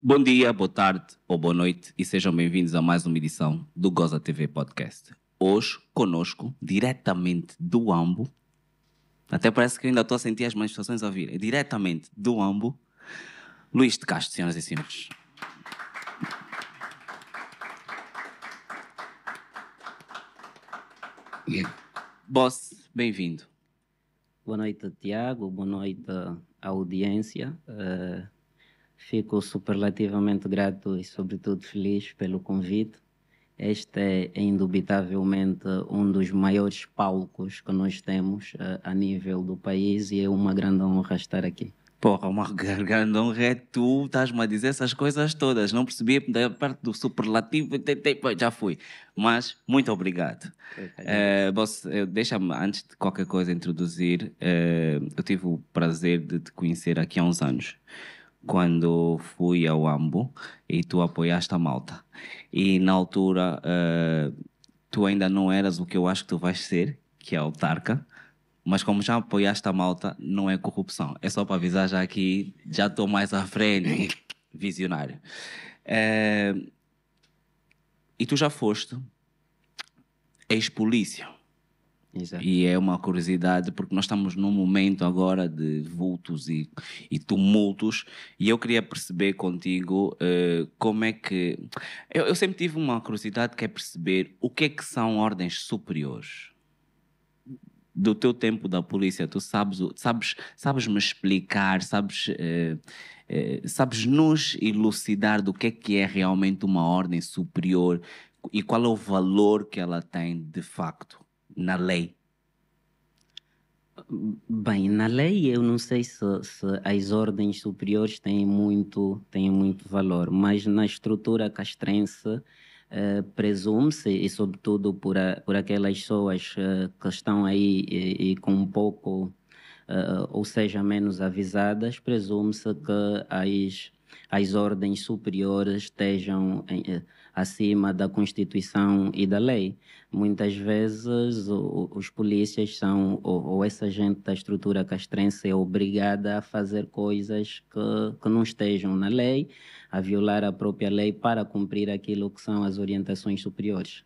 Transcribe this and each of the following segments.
Bom dia, boa tarde ou boa noite e sejam bem-vindos a mais uma edição do Goza TV Podcast. Hoje, conosco, diretamente do Ambo, até parece que ainda estou a sentir as manifestações a vir, é diretamente do Ambo, Luís de Castro, senhoras e senhores. Boss, bem-vindo. Boa noite, Tiago, boa noite, audiência. Uh Fico superlativamente grato e, sobretudo, feliz pelo convite. Este é indubitavelmente um dos maiores palcos que nós temos eh, a, nível do país e é uma grande honra estar aqui. Porra, uma grande honra é tu estás-me a dizer essas coisas todas. Não percebi da parte do superlativo, já fui. Mas muito obrigado. É, uh, Deixa-me, antes de qualquer coisa, introduzir. Uh, eu tive o prazer de te conhecer aqui há uns anos quando fui ao Ambo e tu apoiaste a malta. E na altura uh, tu ainda não eras o que eu acho que tu vais ser, que é autarca, mas como já apoiaste a malta, não é corrupção. É só para avisar já aqui, já estou mais à frente, visionário. Eh, e tu já foste ex-polícia Exato. E é uma curiosidade, porque nós estamos num momento agora de vultos e, e tumultos, e eu queria perceber contigo uh, como é que. Eu, eu, sempre tive uma curiosidade que é perceber o que é que são ordens superiores. Do teu tempo da polícia, tu sabes, sabes, sabes me explicar, sabes, uh, uh, sabes nos elucidar do que é que é realmente uma ordem superior e qual é o valor que ela tem de facto na lei? Bem, na lei eu não sei se, se, as ordens superiores têm muito, têm muito valor, mas na estrutura castrense eh, presume-se, e sobretudo por, a, por aquelas pessoas eh, que estão aí e, e com um pouco, eh, ou seja, menos avisadas, presume-se que as, as ordens superiores estejam... Eh, acima da Constituição e da lei. Muitas vezes o, os polícias são, ou, ou, essa gente da estrutura castrense é obrigada a fazer coisas que, que não estejam na lei, a violar a própria lei para cumprir aquilo que são as orientações superiores.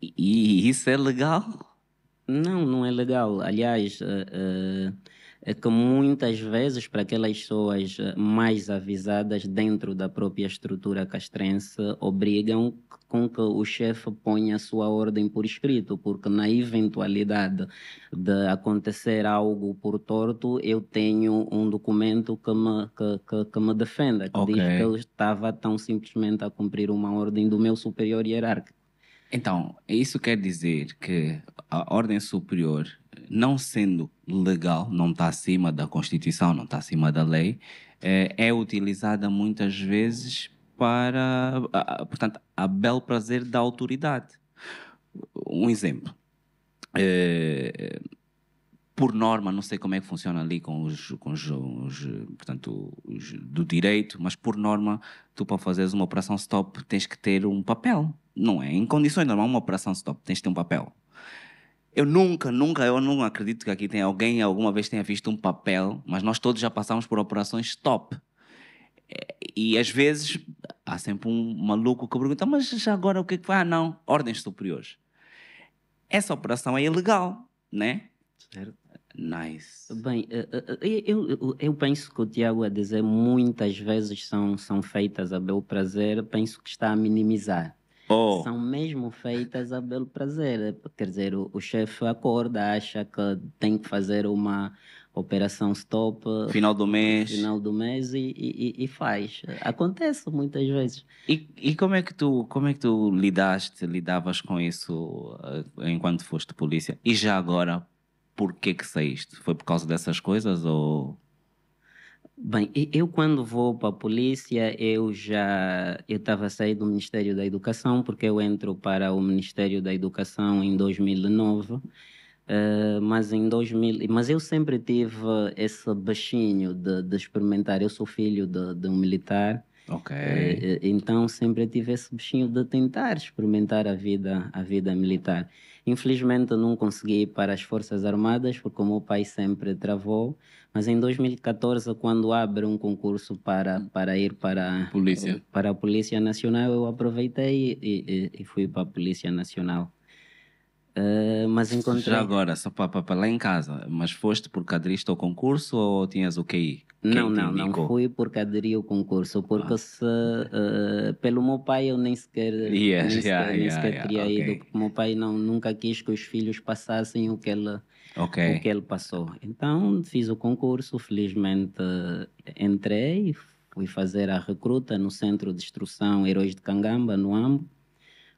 E isso é legal? Não, não é legal. Aliás, uh, uh, é que muitas vezes, para aquelas pessoas eh, mais avisadas dentro da própria estrutura castrense, obrigam com que o chefe ponha a sua ordem por escrito, porque na eventualidade de acontecer algo por torto, eu tenho um documento que me, que, que, que me defenda, que okay. diz que eu estava tão simplesmente a cumprir uma ordem do meu superior hierárquico. Então, isso quer dizer que a ordem superior não sendo legal, não está acima da Constituição, não está acima da lei, é, é utilizada muitas vezes para, portanto, a bel prazer da autoridade. Um exemplo. É, por norma, não sei como é que funciona ali com os, com os, os portanto, os do direito, mas por norma, tu para fazeres uma operação stop tens que ter um papel, não é? Em condições normais, uma operação stop tens que ter um papel. Eu nunca, nunca, eu não acredito que aqui tem alguém alguma vez tenha visto um papel, mas nós todos já passamos por operações top. É, e às vezes há sempre um maluco que pergunta, mas já agora o que é que vai? Ah, não, ordens superiores. Essa operação é ilegal, né? Certo. Nice. Bem, eh, eh, eh, eu, eu, eu, penso que o Tiago a dizer muitas vezes são, são feitas a bel prazer, penso que está a minimizar. Oh. São mesmo feitas a belo prazer. Quer dizer, o, o chefe acorda, acha que tem que fazer uma operação stop. Final do mês. Final do mês e, e, e faz. Acontece muitas vezes. E, e, como é que tu como é que tu lidaste, lidavas com isso eh, enquanto foste polícia? E já agora, por que que saíste? Foi por causa dessas coisas ou Bem, eu quando vou para a polícia, eu já eu estava a sair do Ministério da Educação, porque eu entro para o Ministério da Educação em 2009, uh, eh, mas em 2000, mas eu sempre tive esse baixinho de, de experimentar. Eu sou filho de, de um militar, Ok. Eh, eh, então sempre tive esse bichinho de tentar experimentar a vida, a vida militar. Infelizmente não consegui ir para as Forças Armadas porque o meu pai sempre travou, mas em 2014, quando abre um concurso para, para ir para, polícia. Eh, para a Polícia Nacional, eu aproveitei e, e, e fui para a Polícia Nacional. Uh, mas encontrei... Já agora, só para lá em casa, mas foste porque aderiste ao concurso ou tinhas o QI? Não, não, não fui porque aderi ao concurso, porque ah. se, uh, pelo meu pai eu nem sequer, yes, nem sequer, yeah, nem sequer yeah, teria yeah, okay. ido, porque meu pai não, nunca quis que os filhos passassem o que ele okay. o que ele passou. Então fiz o concurso, felizmente entrei, fui fazer a recruta no Centro de Instrução Heróis de Cangamba, no AMBO,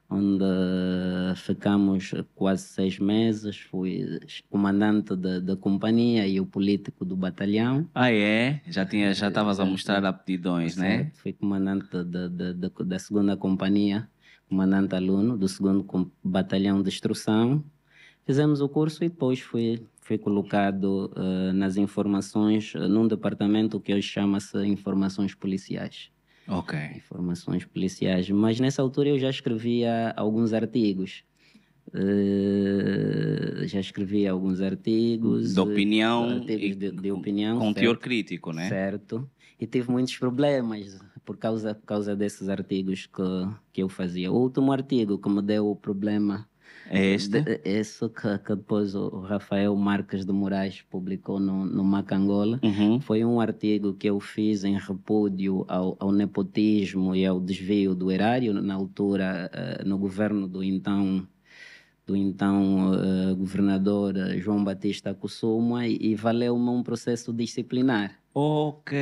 onde ficamos quase seis meses. Fui comandante da companhia e o político do batalhão. Ah, é? Já tinha, já estavas a mostrar aptidões, certo. né? Fui comandante da, da, da, da segunda companhia, comandante aluno do segundo batalhão de instrução. Fizemos o curso e depois fui, fui colocado uh, nas informações, uh, num departamento que hoje chama-se Informações Policiais. Ok. Informações policiais. Mas nessa altura eu já escrevia alguns artigos. Uh, já escrevi alguns artigos. De opinião. Artigos de, de, opinião. Com teor crítico, né? Certo. E tive muitos problemas por causa, por causa desses artigos que, que eu fazia. O último artigo que me deu o problema é uhum. este, é, é Isso que, que, depois o Rafael Marques de Moraes publicou no, no Macangola. Uhum. Foi um artigo que eu fiz em repúdio ao, ao nepotismo e ao desvio do erário, na altura, uh, no governo do então do então uh, governador eh, João Batista Kussuma e valeu-me um processo disciplinar. Ok.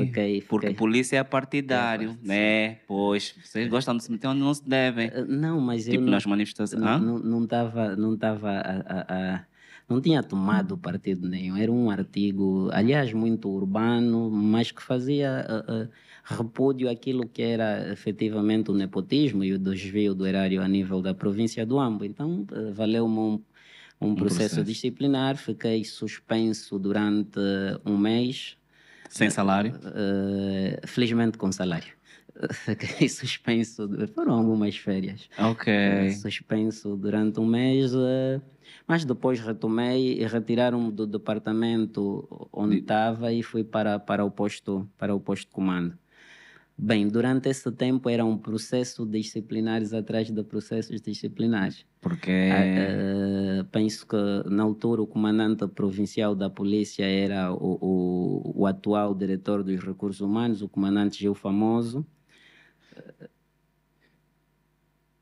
Fiquei, Porque fiquei. polícia é partidário, é, né? Pois, vocês gostam de se meter onde não se devem. Eh, não, mas tipo eu... Tipo nas manifestações. Não estava... Não estava a, a não tinha tomado partido nenhum. Era um artigo, aliás, muito urbano, mas que fazia uh, uh, repúdio àquilo que era efetivamente o nepotismo e o desvio do erário a nível da província do Ambo. Então, eh, valeu-me um, um, um processo, disciplinar, fiquei suspenso durante eh, um mês. Sem eh, salário? Uh, felizmente com salário. Fiquei suspenso, foram algumas férias. Ok. suspenso durante um mês, mas depois retomei e retiraram-me do departamento onde estava e fui para, para, o posto, para o posto de comando. Bem, durante esse tempo era um processo disciplinares atrás de processos disciplinares. Porque. Uh, penso que na altura o comandante provincial da polícia era o, o, o atual diretor dos recursos humanos, o comandante Gil Famoso.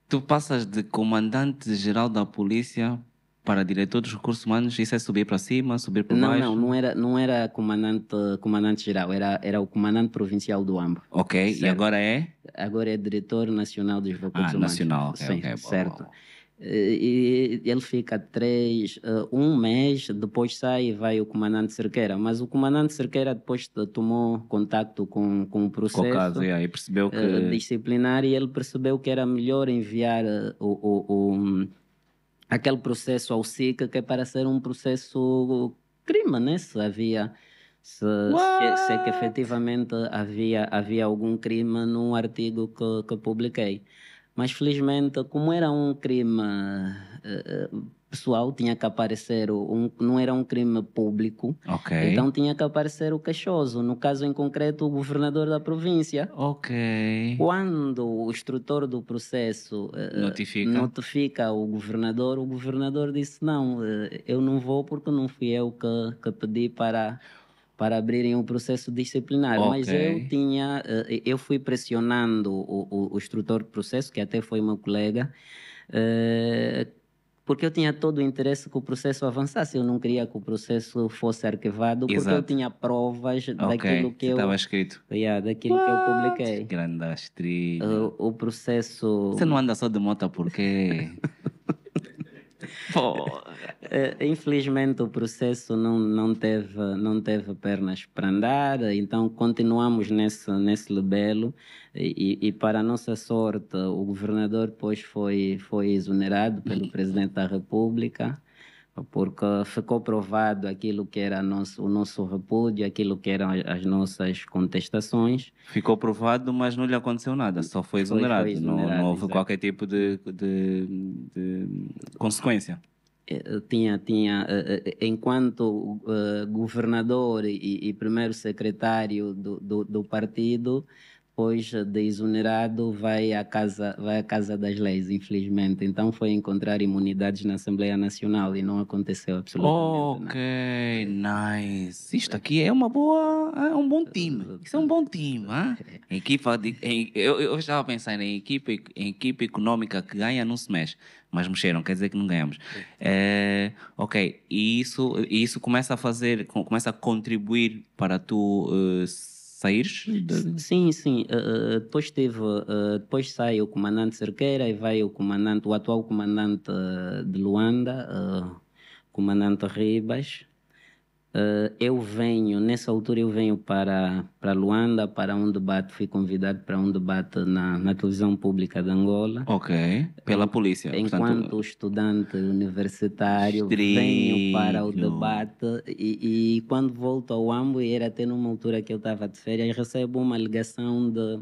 Tu passas de comandante-geral da polícia para diretor dos recursos humanos, isso é subir para cima, subir para não, baixo? Não, não era, não era comandante, comandante geral, era, era o comandante provincial do AMBO. Ok, certo? e agora é? Agora é diretor nacional dos recursos ah, humanos. nacional, okay, é, Sim, okay, certo. Bom, bom. Eh, e ele fica três, eh, um mês, depois sai e vai o comandante Cerqueira. Mas o comandante Cerqueira depois tomou contato com, com o processo com o caso, yeah, é, e percebeu eh, que... disciplinar e ele percebeu que era melhor enviar o, o, o aquele processo ao SIC que é para ser um processo crime, né? Se havia. Se, se, se, é que efetivamente havia, havia algum crime num artigo que, que publiquei. Mas felizmente, como era um crime uh, pessoal, tinha que aparecer, um, não era um crime público, okay. então tinha que aparecer o queixoso, no caso em concreto o governador da província. ok Quando o instrutor do processo eh, notifica. notifica. o governador, o governador disse, não, eh, eu não vou porque não fui eu que, que pedi para para abrirem um processo disciplinar. Okay. Mas eu tinha, eh, eu fui pressionando o, o, o instrutor do processo, que até foi meu colega, porque eu tinha todo o interesse que o processo avançasse. Eu não queria que o processo fosse arquivado, porque eu tinha provas okay. daquilo que, eu. estava escrito. Yeah, daquilo What? que eu publiquei. Grande astri. Uh, o processo. Você não anda só de moto porque. É, infelizmente o processo não, não, teve, não teve pernas para andar, então continuamos nesse, nesse libelo e, e, para nossa sorte o governador depois foi, foi exonerado pelo uhum. Presidente da República porque ficou provado aquilo que era nosso, o nosso repúdio, aquilo que eram as nossas contestações. Ficou provado, mas não lhe aconteceu nada, só foi exonerado, foi, foi exonerado não, não, houve exato. qualquer tipo de, de, de consequência é, é, tinha tinha é, enquanto governador e, primeiro secretário do, do, do partido depois de exonerado, vai à casa, vai à casa das leis, infelizmente. Então foi encontrar imunidades na Assembleia Nacional e não aconteceu absolutamente okay, nada. Ok, nice. Isto aqui é uma boa, é um bom time. Isso é um bom time, hein? Equipa de, em, eu, eu estava pensando em equipa, em equipa econômica que ganha não se mexe, mas mexeram, quer dizer que não ganhamos. É, eh, ok, e isso, isso começa a fazer, começa a contribuir para tu uh, saíres? De... Sim, sim. Uh, depois teve, uh, depois sai o comandante Cerqueira e vai o comandante, o atual comandante de Luanda, uh, comandante Ribas, Uh, eu venho, nessa altura eu venho para, para Luanda, para um debate, fui convidado para um debate na, na televisão pública de Angola. Ok, pela polícia. Enquanto portanto... estudante universitário, venho para o debate e, e quando volto ao Ambo, era até numa altura que eu estava de férias, recebo uma ligação de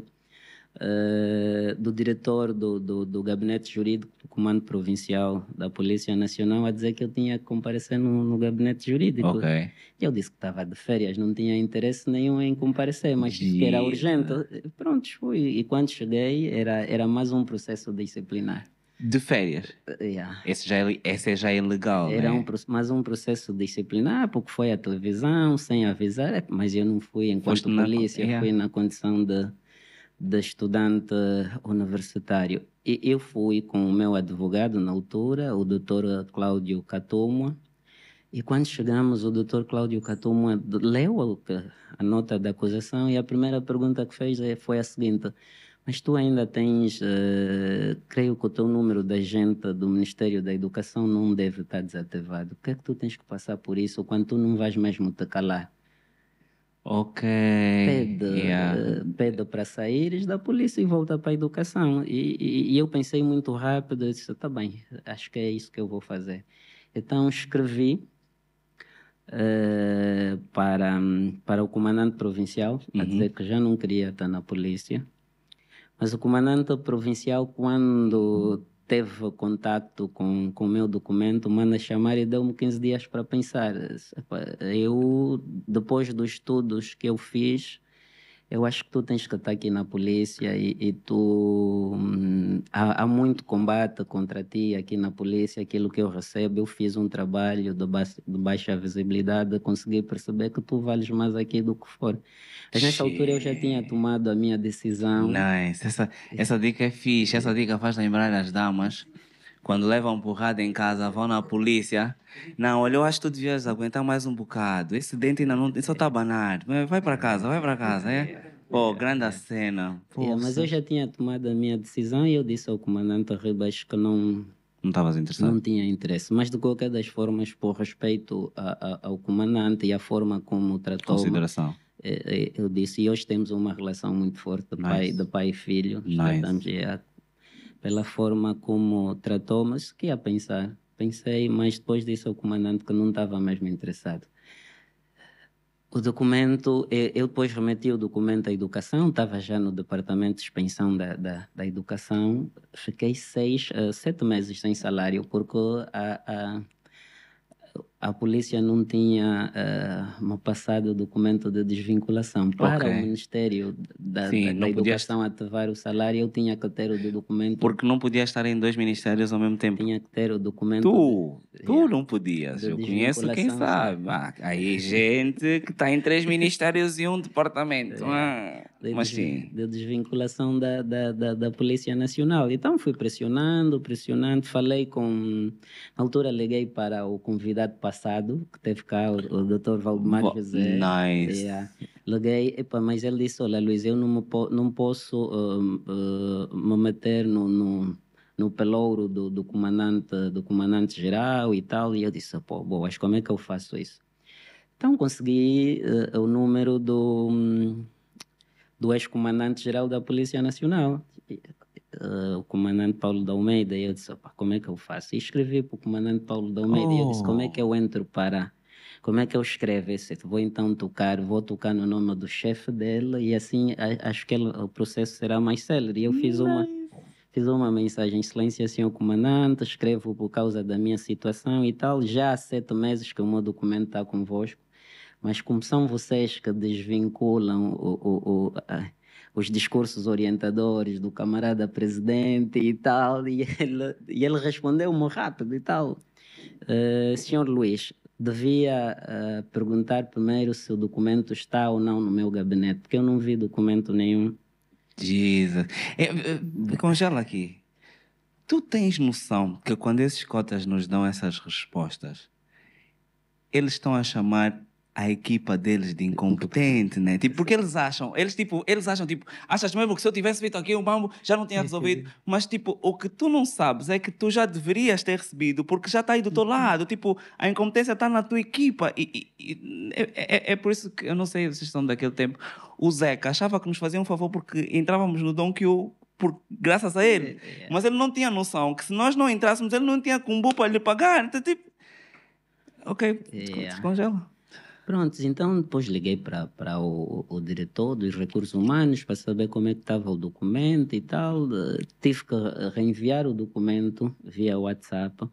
eh, do diretor do, do, do, gabinete jurídico do Comando Provincial da Polícia Nacional a dizer que eu tinha que comparecer no, no gabinete jurídico. Okay. Eu disse que estava de férias, não tinha interesse nenhum em comparecer, mas que era urgente. Pronto, fui. E quando cheguei, era, era mais um processo disciplinar. De férias? Yeah. Esse já é, esse é já é ilegal, Era né? um, mais um processo disciplinar, porque foi à televisão, sem avisar, mas eu não fui enquanto polícia, yeah. fui na condição de de estudante universitário. E eu fui com o meu advogado na altura, o doutor Cláudio Catomo, e quando chegamos, o doutor Cláudio Catomo leu a nota da acusação e a primeira pergunta que fez é, foi a seguinte, mas tu ainda tens, uh, creio que o teu número da gente do Ministério da Educação não deve estar desativado. O que é que tu tens que passar por isso quando tu não vais mesmo te calar? Ok. Pede, yeah. Eh, pede para sair da polícia e volta para a educação. E, e, e eu pensei muito rápido, eu disse, tá bem, acho que é isso que eu vou fazer. Então escrevi uh, para, para o comandante provincial, uhum. a dizer que já não queria estar na polícia. Mas o comandante provincial, quando teve contato com o meu documento, manda chamar e deu-me 15 dias para pensar. Eu, depois dos estudos que eu fiz, eu acho que tu tens que estar aqui na polícia e, e tu. Hum, há, há, muito combate contra ti aqui na polícia. Aquilo que eu recebo, eu fiz um trabalho de, ba de baixa visibilidade, consegui perceber que tu vales mais aqui do que fora. Mas nessa altura eu já tinha tomado a minha decisão. Nice, essa, é. essa dica é fixe, essa dica faz lembrar as damas quando leva uma porrada em casa, vão na polícia. Não, olha, eu acho que tu devias aguentar mais um bocado. Esse dente ainda não. Só tá banado. Vai para casa, vai para casa, é? Pô, grande cena. É, mas eu já tinha tomado a minha decisão e eu disse ao comandante Ribas que não. Não estavas interessado? Não tinha interesse. Mas de qualquer das formas, por respeito a, a, ao comandante e a forma como tratou. Consideração é, é, eu disse, e hoje temos uma relação muito forte de, nice. pai, de pai e filho. Nice. Estamos, pela forma como tratou, mas que ia pensar. Pensei, mas depois disse ao comandante que não estava mesmo interessado. O documento, eu depois remeti o documento à educação, estava já no departamento de expansão da, da, da educação, fiquei seis, eh, sete meses sem salário, porque a, a, a polícia não tinha uh, eh, me passado o documento de desvinculação para okay. o Ministério da, Sim, da, da Educação podia... ativar o salário, eu tinha que ter o documento. Porque não podia estar em dois ministérios ao mesmo tempo. Tinha que ter o documento. Tu, de, tu é, não podias. Eu conheço quem sabe. Ah, aí gente que está em três ministérios e um departamento. É, ah, de, mas sim. De desvinculação da, da, da, da Polícia Nacional. Então fui pressionando, pressionando, falei com. Na altura liguei para o convidado para passado, que teve cá o, o doutor Valdemar Bo José. Nice. Yeah. Liguei, epa, mas ele disse, olha Luiz, eu não, me po não posso uh, uh, me meter no, no, no pelouro do, do, comandante, do comandante geral e tal. E eu disse, pô, boas, como é que eu faço isso? Então consegui uh, o número do, hum, do ex-comandante geral da Polícia Nacional Uh, o comandante Paulo da Almeida, e eu disse, como é que eu faço? E escrevi para o comandante Paulo da Almeida, oh. e eu disse, como é que eu oh. entro para... Como é que eu escrevo esse? Vou então tocar, vou tocar no nome do chefe dela, e assim a, acho que ele, o processo será mais célebre. E eu fiz uma, fiz uma mensagem, assim ao comandante, escrevo por causa da minha situação e tal, já há sete meses que o meu documento está convosco, mas como são vocês que desvinculam o, o, o a, os discursos orientadores do camarada presidente e tal, e ele, e ele respondeu-me rápido e tal. Uh, senhor Luiz, devia uh, perguntar primeiro se o documento está ou não no meu gabinete, porque eu não vi documento nenhum. Jesus. É, é, congela aqui. Tu tens noção que quando esses cotas nos dão essas respostas, eles estão a chamar a equipa deles de incompetente, né? Tipo, porque eles acham, eles tipo, eles acham tipo, achas mesmo que se eu tivesse feito aqui um bambu já não tinha resolvido, mas tipo, o que tu não sabes é que tu já deverias ter recebido, porque já está aí do teu lado, tipo, a incompetência está na tua equipa e, e, e é, é, é por isso que eu não sei se estão daquele tempo. O Zeca achava que nos fazia um favor porque entrávamos no Don Quixote por, graças a ele, é, é. mas ele não tinha noção que se nós não entrássemos ele não tinha cumbu para lhe pagar, então, tipo, ok, yeah. descongela. Prontos, então depois liguei para o, o, diretor dos recursos humanos para saber como é que estava o documento e tal. Tive que reenviar o documento via WhatsApp,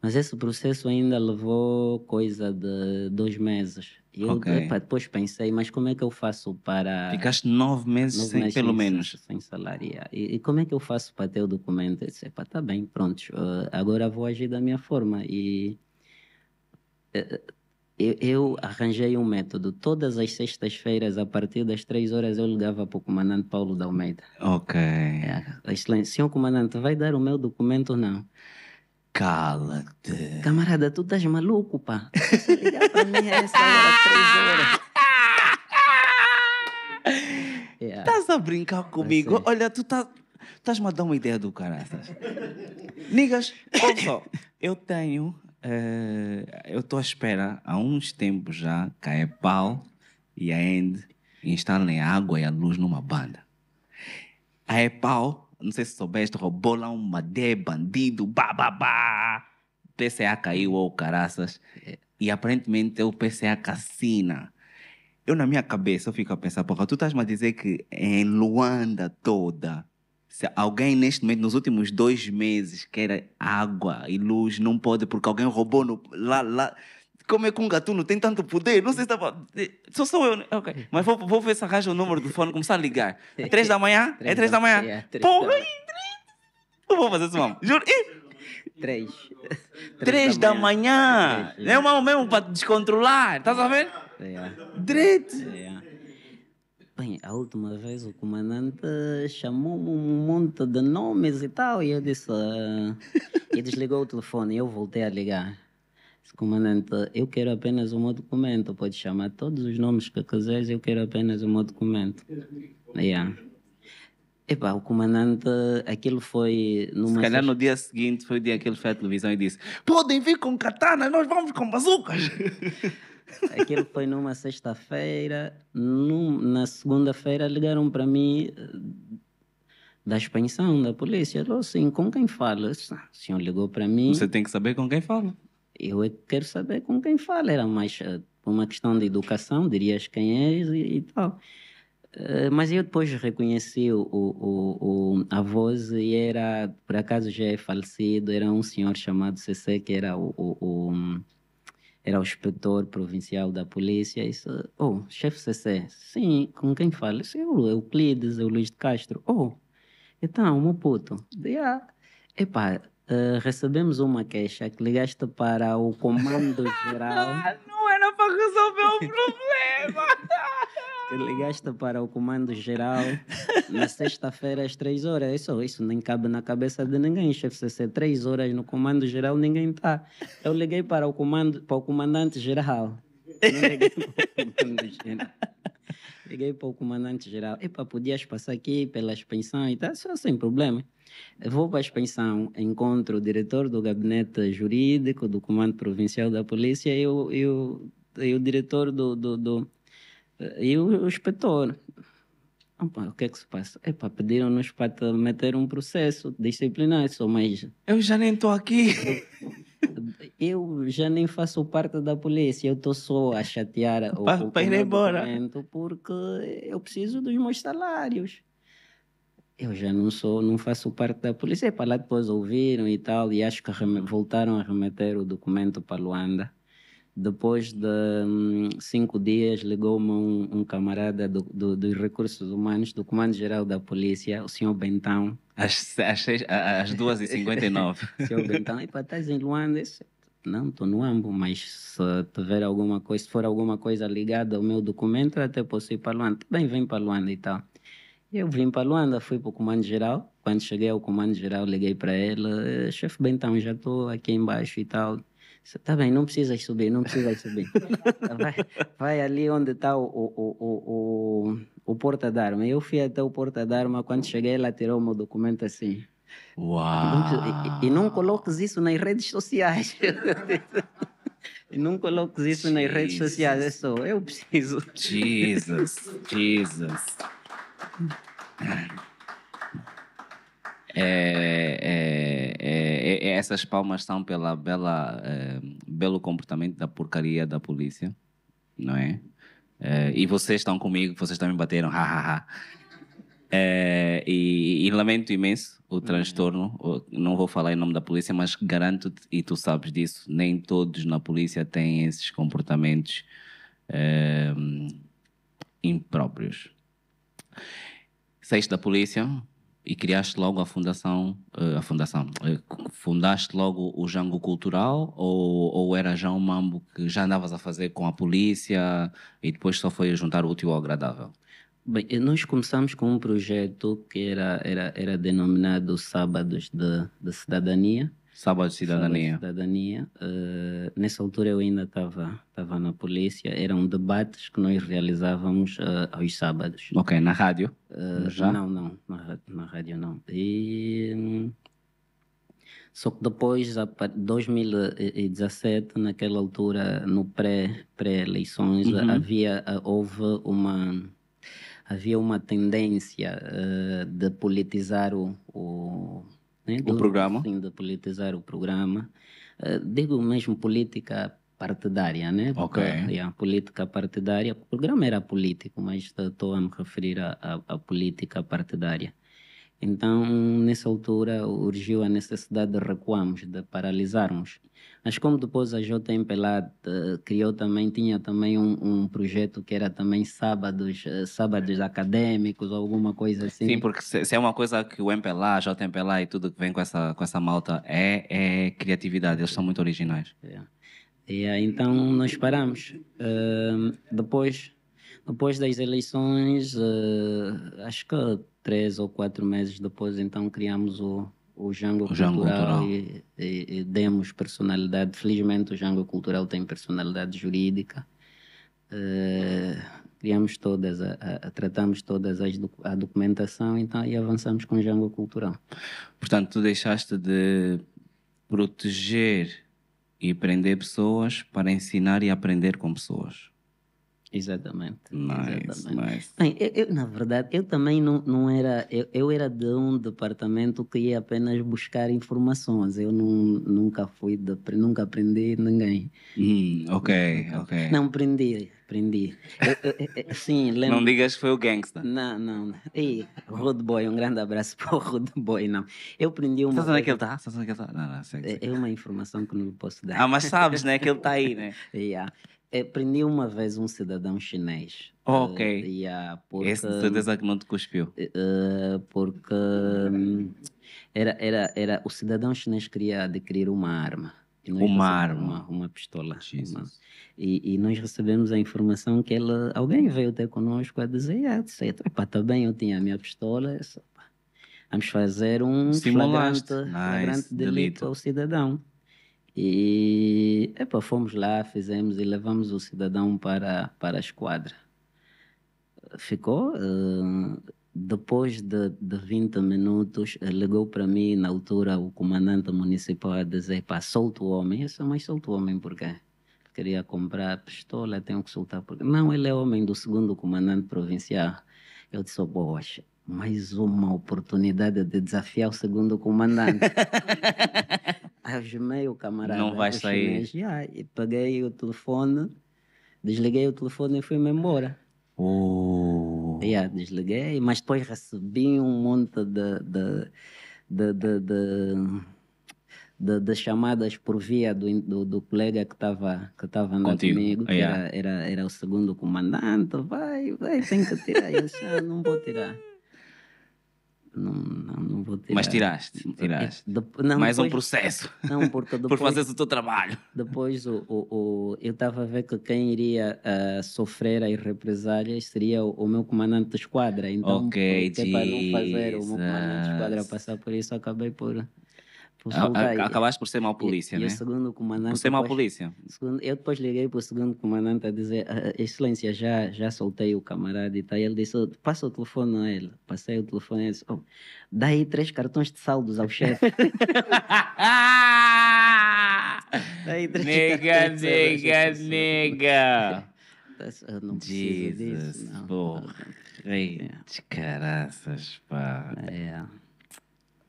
mas esse processo ainda levou coisa de dois meses. E eu okay. epa, depois pensei, mas como é que eu faço para. Ficaste nove meses, nove sem, pelo sem, menos. Sem salário. E, e, como é que eu faço para ter o documento? Eu disse, epa, tá bem, pronto, eh, agora vou agir da minha forma. E. Eh, eu, eu, arranjei um método. Todas as sextas-feiras, a partir das três horas, eu ligava para o comandante Paulo da Almeida. Ok. É, excelência, senhor comandante, vai dar o meu documento ou não? Cala-te. Camarada, tu estás maluco, pá. ligar para mim a essa hora, três horas. Yeah. É. Estás a brincar comigo? Assim. Olha, tu estás. Estás-me a dar uma ideia do cara. Nigas, olha só, eu tenho Uh, eu estou à espera há uns tempos já que a Epal e a End instalem a água e a luz numa banda. A Epal, é não sei se soubeste, roubou lá um de bandido, bababá. PCA caiu ou oh, caraças. E aparentemente é o PCA Cassina. Eu, na minha cabeça, eu fico a pensar, porra, tu estás-me a dizer que é em Luanda toda se alguém neste momento, nos últimos dois meses, quer água e luz, não pode porque alguém roubou no, lá, lá. Como é que um gatuno tem tanto poder? Não sei se estava. Só sou eu. Né? Ok. Hum. Mas vou, vou ver se arranja o número do fone, começar a ligar. É três da manhã? é três da manhã? Yeah, três Porra! Da... Eu vou fazer isso, mano. Juro. Três. Três da, manhã. É tá É mal mesmo para descontrolar. Estás a é. ver? Yeah. Yeah. Bem, a última vez o comandante chamou-me um monte de nomes e tal, e eu disse. Uh, e desligou o telefone, e eu voltei a ligar. Disse, comandante, eu quero apenas o meu documento, pode chamar todos os nomes que quiseres, eu quero apenas o meu documento. Yeah. Epá, o comandante, aquilo foi numa. Se calhar no dia seguinte foi o dia que ele foi à televisão e disse: Podem vir com katanas, nós vamos com bazucas. Aquilo foi numa sexta-feira. Num, na segunda-feira ligaram para mim eh, da expansão da polícia. Eu assim, com quem fala? Ah, o senhor ligou para mim. Você tem que saber com quem fala. Eu é quero saber com quem fala. Era mais eh, uma questão de educação, dirias quem é e, e tal. Eh, mas eu depois reconheci o, o, o, a voz e era, por acaso já é falecido, era um senhor chamado CC que era o, o, o era o inspetor provincial da polícia. Isso, oh, chefe CC, sim, com quem fala? Isso é o Euclides, é o Luiz de Castro. Oh, então, meu puto, yeah. epá, uh, recebemos uma queixa que ligaste para o comando geral. Ah, não era para resolver o problema! Tu ligaste para o comando geral na sexta-feira às três horas. Isso, isso nem cabe na cabeça de ninguém, chefe. Se três horas no comando geral, ninguém está. Eu liguei para o comando, para o comandante geral. Não liguei para o comando geral. Liguei para o comandante geral. Epa, podias passar aqui pela expensão e tal? Só sem problema. vou para a expensão, encontro o diretor do gabinete jurídico do Comando Provincial da Polícia e o, e o, e o diretor do, do, do e o, o inspetor, opa, o que é que se passa? Epá, pediram-nos para meter um processo disciplinar, mas... Eu já nem estou aqui. eu já nem faço parte da polícia, eu estou só a chatear pa, o, o para ir embora. porque eu preciso dos meus salários. Eu já não sou, não faço parte da polícia. É para lá depois ouviram e tal, e acho que voltaram a remeter o documento para Luanda. Depois de hum, cinco dias, ligou-me um, um, camarada do, do, dos Recursos Humanos, do Comando-Geral da Polícia, o senhor Bentão. Às, às, seis, às 2h59. o senhor Bentão, estás em Luanda? Não, estou no Ambo, mas se tiver alguma coisa, se for alguma coisa ligada ao meu documento, até posso ir para Luanda. Tá bem vem para Luanda e tal. Eu vim para Luanda, fui para o Comando Geral. Quando cheguei ao Comando Geral, liguei para ele: eh, chefe Bentão, já estou aqui embaixo e tal. Você tá bem, não precisa subir, não precisa subir. vai, vai ali onde está o, o, o, o, o porta-d'arma. Eu fui até o porta-d'arma, quando cheguei, ela tirou o meu documento assim. Uau! E, e não coloques isso nas redes sociais. E não coloques isso Jesus. nas redes sociais, é só eu preciso. Jesus, Jesus. É, é, é é, é, essas palmas são pela bela, é, belo comportamento da porcaria da polícia, não é? é e vocês estão comigo, vocês também bateram, hahaha. É, e, e, lamento imenso o uhum. transtorno. Não vou falar em nome da polícia, mas garanto e tu sabes disso, nem todos na polícia têm esses comportamentos é, impróprios. Seis da polícia, e criaste logo a fundação, eh, a fundação, eh, fundaste logo o Jango Cultural ou, ou era já um mambo que já andavas a fazer com a polícia e depois só foi juntar o útil ao agradável? Bem, eh, nós começamos com um projeto que era, era, era denominado Sábados da, da Cidadania, Sábado Cidadania. Sábado Cidadania. Uh, nessa altura eu ainda estava estava na polícia. Eram debates que nós realizávamos uh, aos sábados. Ok, na rádio? Uh, Já? Não, não, na, na rádio não. E, só que depois, em 2017, naquela altura, no pré pré eleições, uhum. havia houve uma havia uma tendência de politizar o, o né, do, o programa. Sim, de politizar o programa. Uh, digo mesmo política partidária, né? Porque política partidária, o programa era político, mas estou a me referir à política partidária. Então, nessa altura, urgiu a necessidade de recuarmos, de paralisarmos mas como depois a JMP lá eh, criou também, tinha também um, um, projeto que era também sábados, eh, sábados acadêmicos, alguma coisa assim. Sim, porque se, se é uma coisa que o MPLA, a JMPLA e tudo que vem com essa, com essa malta é, é criatividade, eles são muito originais. Yeah. É. então nós paramos. Uh, depois, depois das eleições, eh, acho que três ou quatro meses depois, então criamos o o Jango, o Cultural, Cultural. E, e, e, demos personalidade. Felizmente, o Jango Cultural tem personalidade jurídica. Uh, criamos todas, a, a, tratamos todas as a documentação então, e avançamos com o Jango Cultural. Portanto, tu deixaste de proteger e prender pessoas para ensinar e aprender com pessoas. Exatamente. Nice, exatamente. Nice. Bem, eu, eu, na verdade, eu também não, não era. Eu, eu era de um departamento que ia apenas buscar informações. Eu não, nunca fui. De, nunca aprendi ninguém. Hum, ok, ok. Não aprendi aprendi. sim, lembro. Não digas que foi o gangsta. Não, não. E rude Boy, um grande abraço para o rude Boy, não. Eu aprendi uma. Sabe onde é que ele está? Sabe que ele está? Não, não, sei, sei. É, é uma informação que não posso dar. Ah, mas sabes, né? Que ele está aí, né? yeah. É, prendi uma vez um cidadão chinês. Oh, ok. Uh, eh, yeah, porque, Esse de certeza que não te cuspiu. Uh, porque hum, era, era, era, o cidadão chinês queria adquirir uma arma. Uma arma. Uma, uma pistola. Uma, e, e, nós recebemos a informação que ela, alguém veio até conosco a dizer: ah, certo, epá, tá bem, eu tinha a minha pistola, vamos fazer um Simulaste. flagrante, nice. flagrante delito, delito ao cidadão. E epa, fomos lá, fizemos e levamos o cidadão para, para a esquadra. Ficou. Uh, depois de, de 20 minutos, eh, ligou para mim, na altura, o comandante municipal a dizer: pá, solta o homem. Eu disse: mas solta o homem por quê? Queria comprar pistola, tenho que soltar. Por Não, ele é homem do segundo comandante provincial. Eu disse: oh, boas mais uma oportunidade de desafiar o segundo comandante. Argemei o camarada. Não vai sair. Chinês, e peguei o telefone, desliguei o telefone e fui-me embora. Oh. Yeah, desliguei, mas depois recebi um monte de, de, de, de, de de, de, chamadas por via do, do, do colega que estava que tava andando comigo, que era, era, era o segundo comandante, vai, vai, tem que tirar, isso. não vou tirar. Não, não, não vou tirar. Mas tiraste, tiraste. É, depois, não, Mais depois, um processo. Não, porque depois... por fazeres o teu trabalho. Depois o, o, o eu estava a ver que quem iria uh, sofrer as represálias seria o, o, meu comandante de esquadra. Então, okay, para não fazer o meu comandante de esquadra passar por isso, acabei por ah, ah, acabaste por ser mau polícia, e, né? E o segundo comandante. Por ser mau polícia. Segundo, eu depois liguei para o segundo comandante a dizer: ah, Excelência, já, já soltei o camarada e tal. Ele disse: oh, Passa o telefone a ele. Passei o telefone a ele. Disse, oh, dá aí três cartões de saldos ao chefe. nega, nega, nega. Tá, eu não Jesus, disso, não. porra. Rei é. de caraças, pá. É.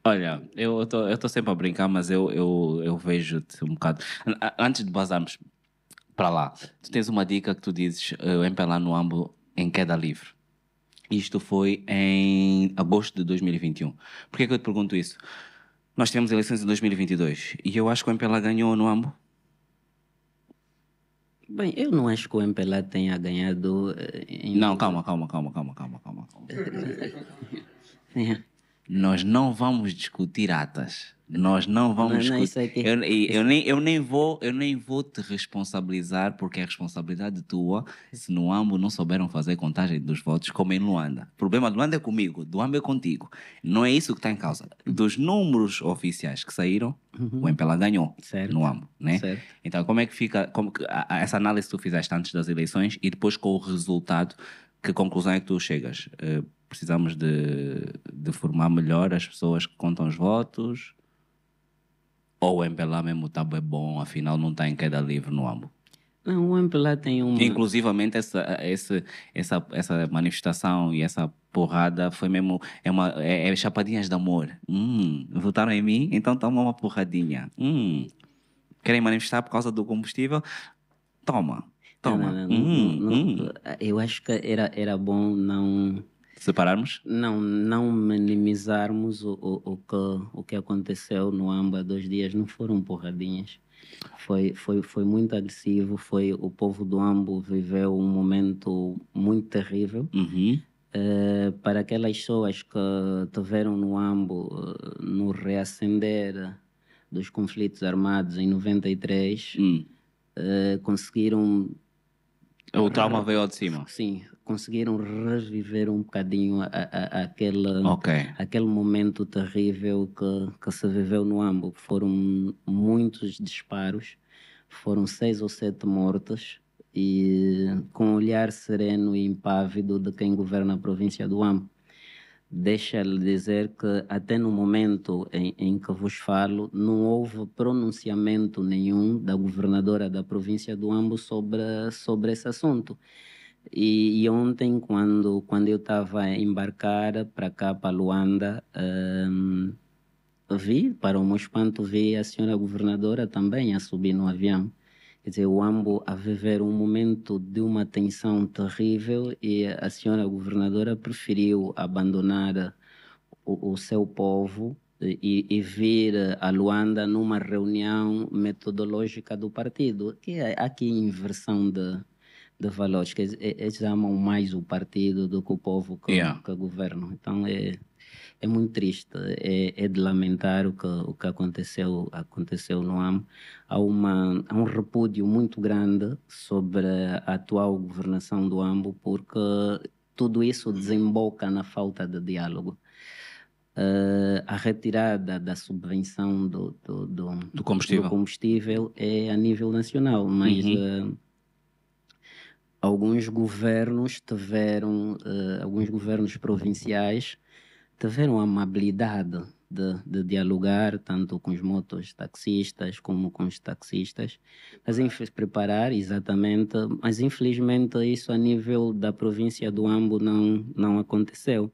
Olha, eu estou sempre a brincar, mas eu, eu, eu vejo-te um bocado. Antes de basarmos para lá, tu tens uma dica que tu dizes eu eh, empelar no âmbito em queda livre. Isto foi em agosto de 2021. Por que é que eu te pergunto isso? Nós tivemos eleições em 2022 e eu acho que o MPLA ganhou no ambo. Bem, eu não acho que o MPLA tenha ganhado. Eh, em... Não, calma, calma, calma, calma, calma, calma. calma. É nós não vamos discutir atas. Nós não vamos não, não, discutir. É é. Eu, eu, é nem, eu, nem vou, eu nem vou te responsabilizar, porque é responsabilidade tua se no AMBO não souberam fazer contagem dos votos, como em Luanda. O problema do Luanda é comigo, do AMBO é contigo. Não é isso que está em causa. Uhum. Dos números oficiais que saíram, uhum. o MPLA ganhou certo. no AMBO. Né? Certo. Então, como é que fica como, a, a, essa análise que tu fizeste antes das eleições e depois com o resultado, que conclusão é que tu chegas? Uh, precisamos de, de formar melhor as pessoas que contam os votos? Ou o MPLA mesmo o tá tabu é bom, afinal não está em queda livre no âmbito? Não, o MPLA tem um Inclusivamente essa, essa essa, essa manifestação e essa porrada foi mesmo... É, uma, é, é chapadinhas de amor. Hum, votaram em mim? Então toma uma porradinha. Hum, querem manifestar por causa do combustível? Toma, toma. Não, não, não, hum, hum. Eu acho que era, era bom não separarmos? Não, não minimizarmos o, o, o, que, o que aconteceu no amba dois dias, não foram porradinhas. Foi, foi, foi muito agressivo, foi o povo do Ambo viveu um momento muito terrível. Uhum. Uh, para aquelas pessoas que tiveram no Ambo, eh, no reacender dos conflitos armados em 93, uh, hum. eh, conseguiram o ah, trauma ah, veio de cima. Sim, conseguiram reviver um bocadinho a, a, a aquele, okay. aquele momento terrível que, que se viveu no Ambo. Foram muitos disparos, foram seis ou sete mortos e com um olhar sereno e impávido de quem governa a província do Ambo deixa-lhe dizer que até no momento em, em, que vos falo, não houve pronunciamento nenhum da governadora da província do Ambo sobre, sobre esse assunto. E, e ontem, quando, quando eu estava a embarcar para cá, para Luanda, um, vi, para o meu espanto, vi a senhora governadora também a subir no avião. Quer dizer, o AMBO a viver um momento de uma tensão terrível e a senhora governadora preferiu abandonar o, o seu povo e, e, vir a Luanda numa reunião metodológica do partido, que é aqui inversão de, de valores, eles amam mais o partido do que o povo que, yeah. que Então, é, é muito triste, tá? é, é, de lamentar o que, o que aconteceu, aconteceu no AM. Há, uma, há um repúdio muito grande sobre a atual governação do AMBO, porque tudo isso desemboca na falta de diálogo. Uh, a retirada da subvenção do, do, do, do, combustível. do combustível. é a nível nacional, mas uhum. uh, alguns governos tiveram, uh, alguns governos provinciais tiveram tá a amabilidade de, de, dialogar tanto com os motos taxistas como com os taxistas, mas inf- preparar exatamente, mas infelizmente isso a nível da província do Ambo não não aconteceu.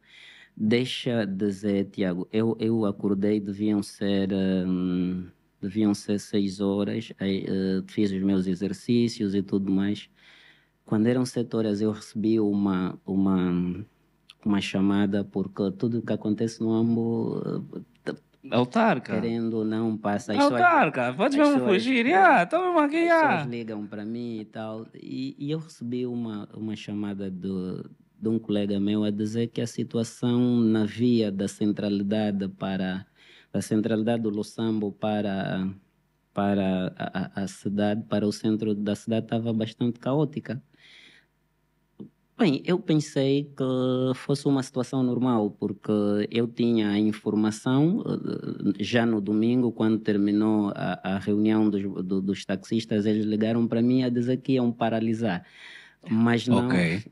Deixa dizer, Tiago, eu eu acordei deviam ser hum, deviam ser seis horas, aí, uh, fiz os meus exercícios e tudo mais. Quando eram sete horas eu recebi uma uma uma chamada, porque tudo que acontece no AMBO é Autarca. Querendo ou não, passa. As é Autarca, pode mesmo fugir, ah, estamos então yeah, aqui. As pessoas ah. ligam para mim e tal. E, e, eu recebi uma, uma chamada do, de um colega meu a dizer que a situação na via da centralidade para da centralidade do Loçambo para para a, a, a cidade, para o centro da cidade estava bastante caótica. Bem, eu pensei que fosse uma situação normal, porque eu tinha a informação eh, já no domingo, quando terminou a, a reunião dos, do, dos, taxistas, eles ligaram para mim a dizer que iam paralisar. Mas não. Okay.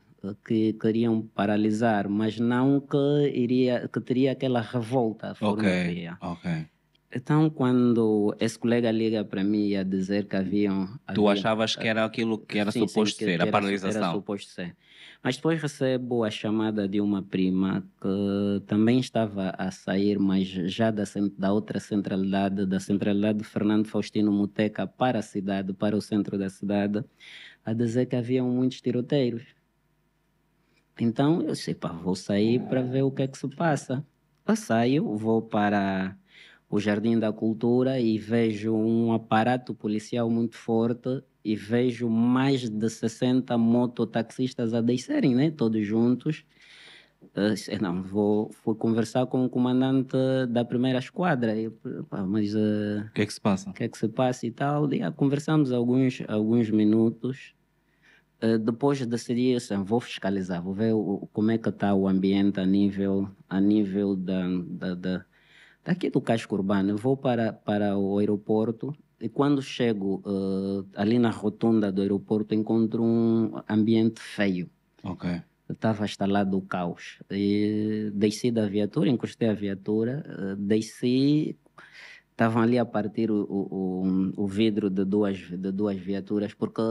Que queriam paralisar, mas não que, iria, que teria aquela revolta. Ok, ok. Então, quando esse colega liga para mim a dizer que haviam. Tu havia, achavas que era aquilo que era sim, suposto sim, que ser, que era, a paralisação? Era suposto ser. Mas depois recebo é a chamada de uma prima que também estava a sair, mas já da, da outra centralidade, da centralidade de Fernando Faustino Muteca para a cidade, para o centro da cidade, a dizer que haviam muitos tiroteiros. Então eu disse, pá, vou sair para ver o que é que se passa. Eu saio, vou para o Jardim da Cultura e vejo um aparato policial muito forte e vejo mais de 60 mototaxistas a descerem, né? todos juntos. Uh, não, vou, vou conversar com o comandante da primeira esquadra. Eu, mas eh, o que é que se passa? O que é que se passa e tal? E, uh, ah, conversamos alguns, alguns minutos. Uh, depois decidi assim, vou fiscalizar, vou ver o, como é que está o ambiente a nível, a nível da, da, da, daqui do casco urbano. Eu vou para, para o aeroporto e quando chego uh, ali na rotunda do aeroporto, encontro um ambiente feio. Ok. Estava instalado o caos. E desci da viatura, encostei a viatura, uh, desci. Estavam ali a partir o, o, o vidro de duas, de duas viaturas, porque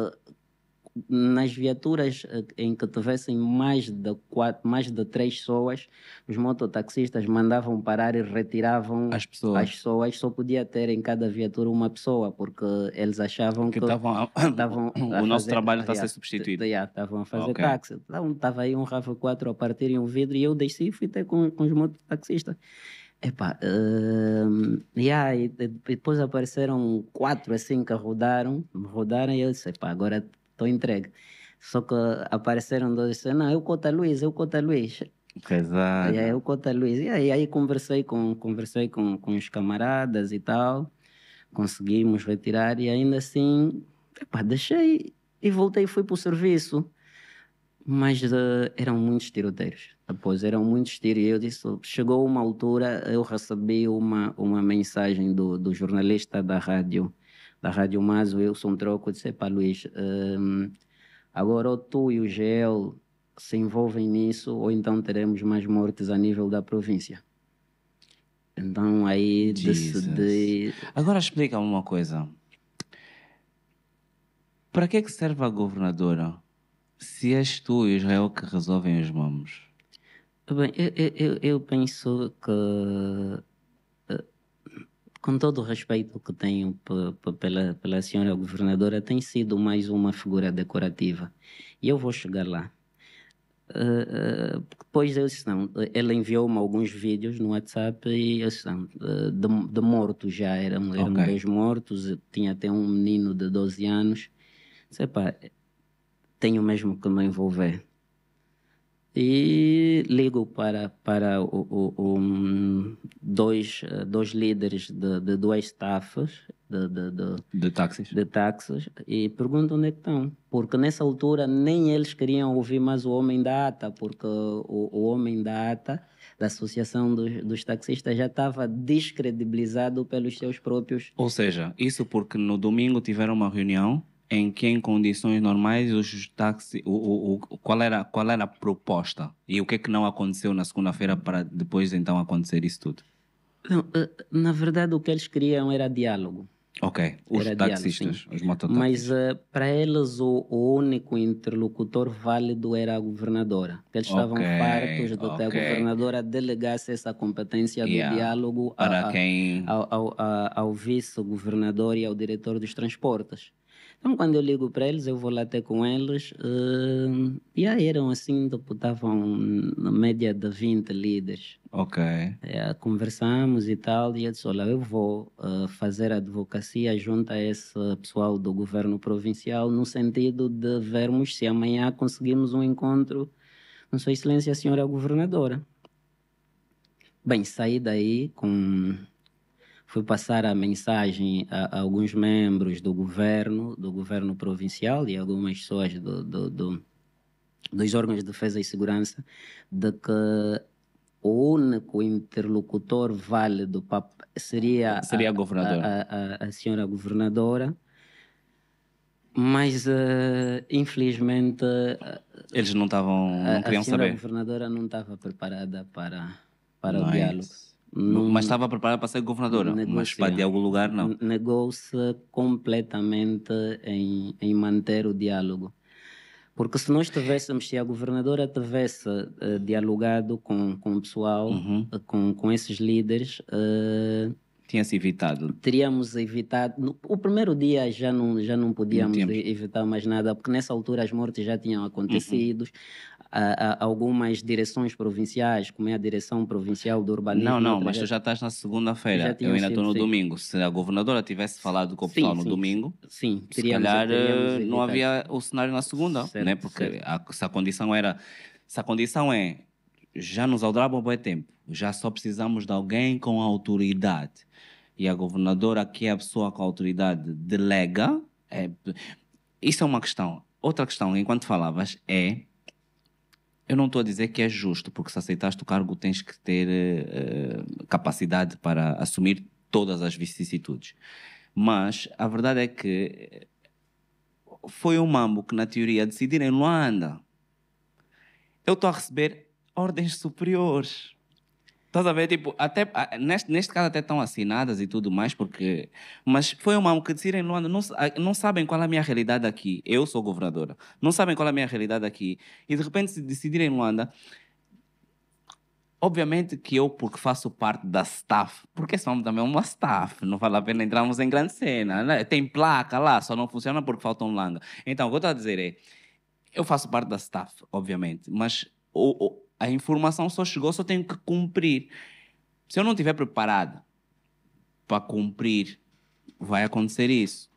nas viaturas eh, em que tivessem mais de quatro, mais de três pessoas, os mototaxistas mandavam parar e retiravam as pessoas. As pessoas só podia ter em cada viatura uma pessoa, porque eles achavam que tavam, tavam o nosso trabalho está a ser substituído. Estavam a fazer okay. táxi. Então estava aí um RAV4 a partir em um vidro e eu desci e fui ter com, com os mototaxistas. Epá, uh, yeah, e, e depois apareceram quatro assim que rodaram, rodaram e eu disse, epá, agora estou entregue. Só que apareceram dois e disseram, não, eu Cota Luiz, eu Cota Luiz. Exato. E aí eu Cota Luiz. E aí, aí conversei, com, conversei com, com os camaradas e tal, conseguimos retirar e ainda assim, epá, deixei e voltei fui para o serviço. Mas uh, eram muitos tiroteiros. Depois eram muitos tiros. E eu disse, chegou uma altura, eu recebi uma, uma mensagem do, do jornalista da rádio da Rádio Mais, o Wilson Troco, disse, para Luiz, um, agora ou tu e o GEL se envolvem nisso, ou então teremos mais mortes a nível da província. Então aí Jesus. decidi... Agora explica uma coisa. Para que, é que serve a governadora se és tu e Israel que resolvem os mamos? Bem, eu, eu, eu penso que com todo o respeito que tenho pela, pela senhora governadora, tem sido mais uma figura decorativa. E eu vou chegar lá. Uh, eh, uh, eh, depois eu disse, não, ela enviou-me alguns vídeos no WhatsApp e eu disse, não, eh, de, de mortos já, eram, eram okay. dois mortos, tinha até um menino de 12 anos. Disse, pá, tenho mesmo que me envolver. E ligo para, para o, o, um, dois, eh, dois líderes de, de duas staffs de, de, de, de, táxis. de táxis e pergunto onde é que estão. Porque nessa altura nem eles queriam ouvir mais o homem da ATA, porque o, o homem da ATA, da Associação dos, dos Taxistas, já estava descredibilizado pelos seus próprios. Ou seja, isso porque no domingo tiveram uma reunião em que em condições normais os táxis? o, o, o, qual, era, qual era a proposta e o que é que não aconteceu na segunda-feira para depois então acontecer isso tudo? Não, eh, na verdade o que eles queriam era diálogo. Ok, os era taxistas, diálogo, os mototáxis. Mas uh, para eles o, o, único interlocutor válido era a governadora. Eles okay, estavam fartos de okay. que a governadora delegasse essa competência yeah. do diálogo para a, quem... A, ao, ao vice-governador e ao diretor dos transportes. Então, quando eu ligo para eles, eu vou lá até com eles. Uh, hum, e aí eram assim, tipo, deputavam na média de 20 líderes. Ok. É, conversamos e tal, e eu disse, olha, eu vou uh, fazer advocacia junto a esse pessoal do governo provincial, no sentido de vermos se amanhã conseguimos um encontro com Sua Excelência a Senhora Governadora. Bem, saí daí com foi passar a mensagem a, a, alguns membros do governo, do governo provincial e algumas pessoas do, do, do, dos órgãos de defesa e segurança, de que o único interlocutor válido para, seria, seria a, a, governadora. A, a, senhora governadora. Mas, uh, infelizmente... Eles não estavam... não queriam saber. A senhora governadora não estava preparada para, para o diálogo. Não, mas hum, estava preparada para ser governadora, mas para de algum lugar não. Negou-se completamente em, em manter o diálogo. Porque se nós tivéssemos, se a governadora tivesse uh, dialogado com, com o pessoal, uhum. uh, com, com esses líderes. Uh, eh, Tinha-se evitado. Teríamos evitado. O primeiro dia já não, já não podíamos não evitar mais nada, porque nessa altura as mortes já tinham uhum. acontecido, uhum a, a algumas direções provinciais, como é a direção provincial do urbanismo. Não, não, mas tu já estás na segunda-feira. Eu ainda estou no sim. domingo. Se a governadora tivesse falado com o pessoal sim, no sim. domingo, sim, teríamos, se calhar teríamos eh, não havia o cenário na segunda, né? certo, né? Porque a, se a condição era, se a condição é já nos aldrabam bom tempo, já só precisamos de alguém com autoridade. E a governadora, que é a pessoa com autoridade, delega. É, isso é uma questão. Outra questão, enquanto falavas, é eu não estou a dizer que é justo, porque se aceitaste o cargo tens que ter uh, capacidade para assumir todas as vicissitudes. Mas a verdade é que eh, foi um mambo que, na teoria, decidiram em Luanda. Eu estou a receber ordens superiores. Estás a ver? Tipo, até, neste, neste caso até estão assinadas e tudo mais, porque. Mas foi uma que decidirem em Luanda, não, ah, não sabem qual é a minha realidade aqui. Eu sou governadora. Não sabem qual é a minha realidade aqui. E de repente se decidirem em Luanda. Obviamente que eu, porque faço parte da staff, porque somos também uma staff, não vale a pena entrarmos em grande cena. Né? Tem placa lá, só não funciona porque falta um langa. Então, o que eu estou a dizer é, eu faço parte da staff, obviamente, mas o, o a informação só chegou, só tenho que cumprir. Se eu não estiver preparado para cumprir, vai acontecer isso.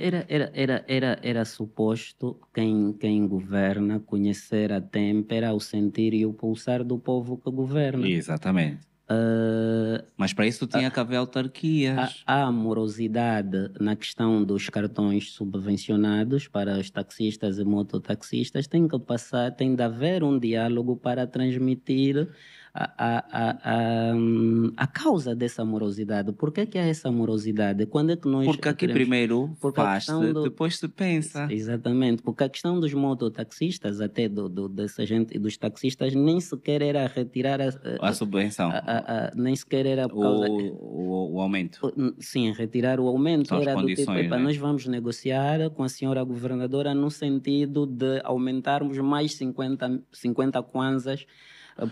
Era, era, era, era, era suposto quem, quem governa conhecer a têmpera, o sentir e o pulsar do povo que governa. Exatamente. Ah, Mas para isso tinha uh, que haver autarquias. Há amorosidade na questão dos cartões subvencionados para os taxistas e mototaxistas. Tem que passar, tem de haver um diálogo para transmitir a, a, a, a, hum, causa dessa morosidade. Por que, que há essa morosidade? Quando é que nós. Porque aqui primeiro porque faz do... depois se pensa. Exatamente, porque a questão dos mototaxistas, até do, do, dessa gente, dos taxistas, nem sequer era retirar a, a subvenção. nem sequer era por causa. O, o, o aumento. Sim, retirar o aumento São era do tipo, né? nós vamos negociar com a senhora governadora no sentido de aumentarmos mais 50, 50 kwanzas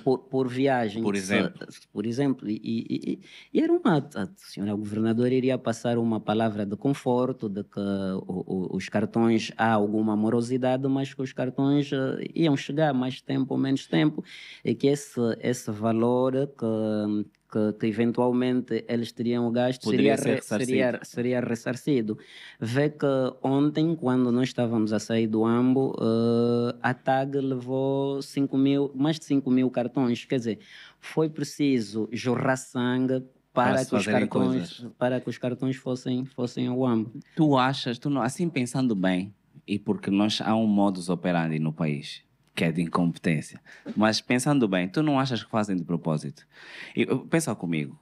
por, por viagem. Por exemplo. Por exemplo. E, e, e era um ato. A senhora governadora iria passar uma palavra de conforto, de que os cartões há alguma morosidade, mas que os cartões eh, iam chegar mais tempo ou menos tempo, e que esse, esse valor eh, que que, que eventualmente eles teriam o gasto seria, ressarcido. seria, seria ressarcido. Vê que ontem, quando nós estávamos a sair do AMBO, uh, a TAG levou cinco mil, mais de 5 mil cartões. Quer dizer, foi preciso jorrar sangue para, para que os cartões coisas. para que os cartões fossem fossem ao AMBO. Tu achas, tu não, assim pensando bem, e porque nós há um modus operandi no país que é de incompetência. Mas pensando bem, tu não achas que fazem de propósito? E, pensa comigo.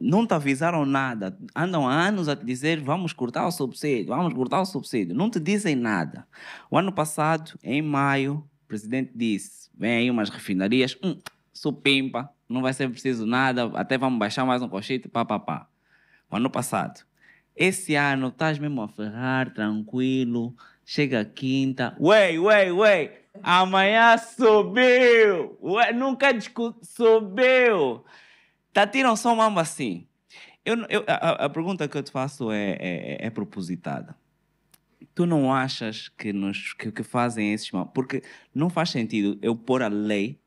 Não te avisaram nada. Andam há anos a te dizer vamos cortar o subsídio, vamos cortar o subsídio. Não te dizem nada. O ano passado, em maio, o presidente disse: vem aí umas refinarias, hum, supimpa, não vai ser preciso nada, até vamos baixar mais um cochete, pá, pá, pá. O ano passado. Esse ano estás mesmo a ferrar, tranquilo. Chega a quinta. Ué, ué, ué. Amanhã subiu. Ué, nunca soubeu. Tá tirando só mamba assim. Eu, eu, a, a, pergunta que eu te faço é, é, é propositada. Tu não achas que, nos, que, que fazem esses mal? Porque não faz sentido eu pôr a lei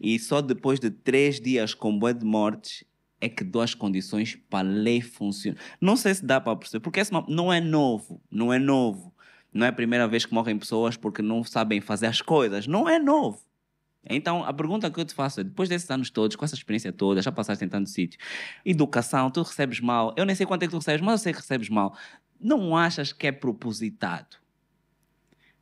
e só depois de três dias com boa de mortes é que dou as condições para a lei funcionar. Não sei se dá para perceber, porque esse não é novo, não é novo. Não é a primeira vez que morrem pessoas porque não sabem fazer as coisas. Não é novo. Então, a pergunta que eu te faço é: depois desses anos todos, com essa experiência toda, já passaste em tantos sítios, educação, tu recebes mal. Eu nem sei quanto é que tu recebes, mas eu sei que recebes mal. Não achas que é propositado?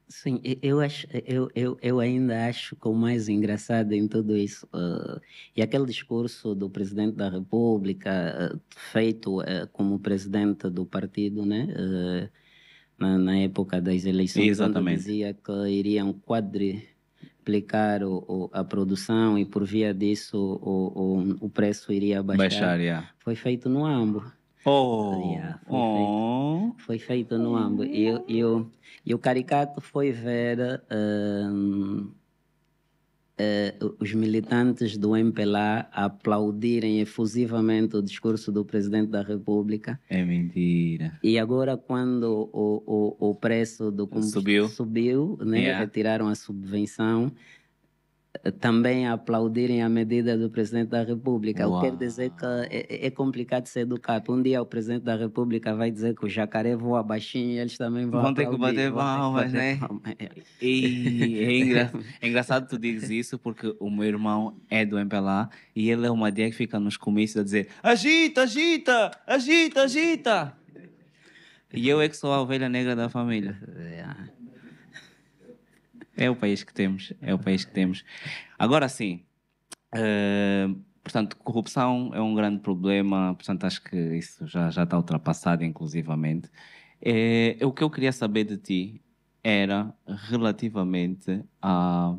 Sim, eu, acho, eu, eu, eu ainda acho que o mais engraçado em tudo isso uh, e aquele discurso do presidente da República uh, feito uh, como presidente do partido, né? Uh, na, na época das eleições, Exatamente. quando dizia que iriam quadriplicar o, o, a produção e por via disso o, o, o preço iria baixar. baixar yeah. Foi feito no AMBO. Oh, yeah, foi, oh. Feito, foi, feito, no AMBO. E, e, e, o, e o caricato foi ver... Eh, uh, os militantes do MPLA aplaudirem efusivamente o discurso do presidente da República. É mentira. E agora, quando o, o, o preço do combustível subiu, subiu né? yeah. retiraram a subvenção também aplaudirem a medida do Presidente da República. Uau. Eu quero dizer que é, é, complicado ser educado. Um dia o Presidente da República vai dizer que o jacaré voa baixinho e eles também vão, vão ter que bater palmas, né? É. E é, engra... é, engraçado tu dizes isso porque o meu irmão é do MPLA e ele é uma dia que fica nos comícios a dizer agita, agita, agita, agita. E eu é que sou a ovelha negra da família. É, é o país que temos, é o país que temos. Agora sim, uh, portanto, corrupção é um grande problema, portanto, acho que isso já, já está ultrapassado, inclusivamente. É, o que eu queria saber de ti era relativamente a.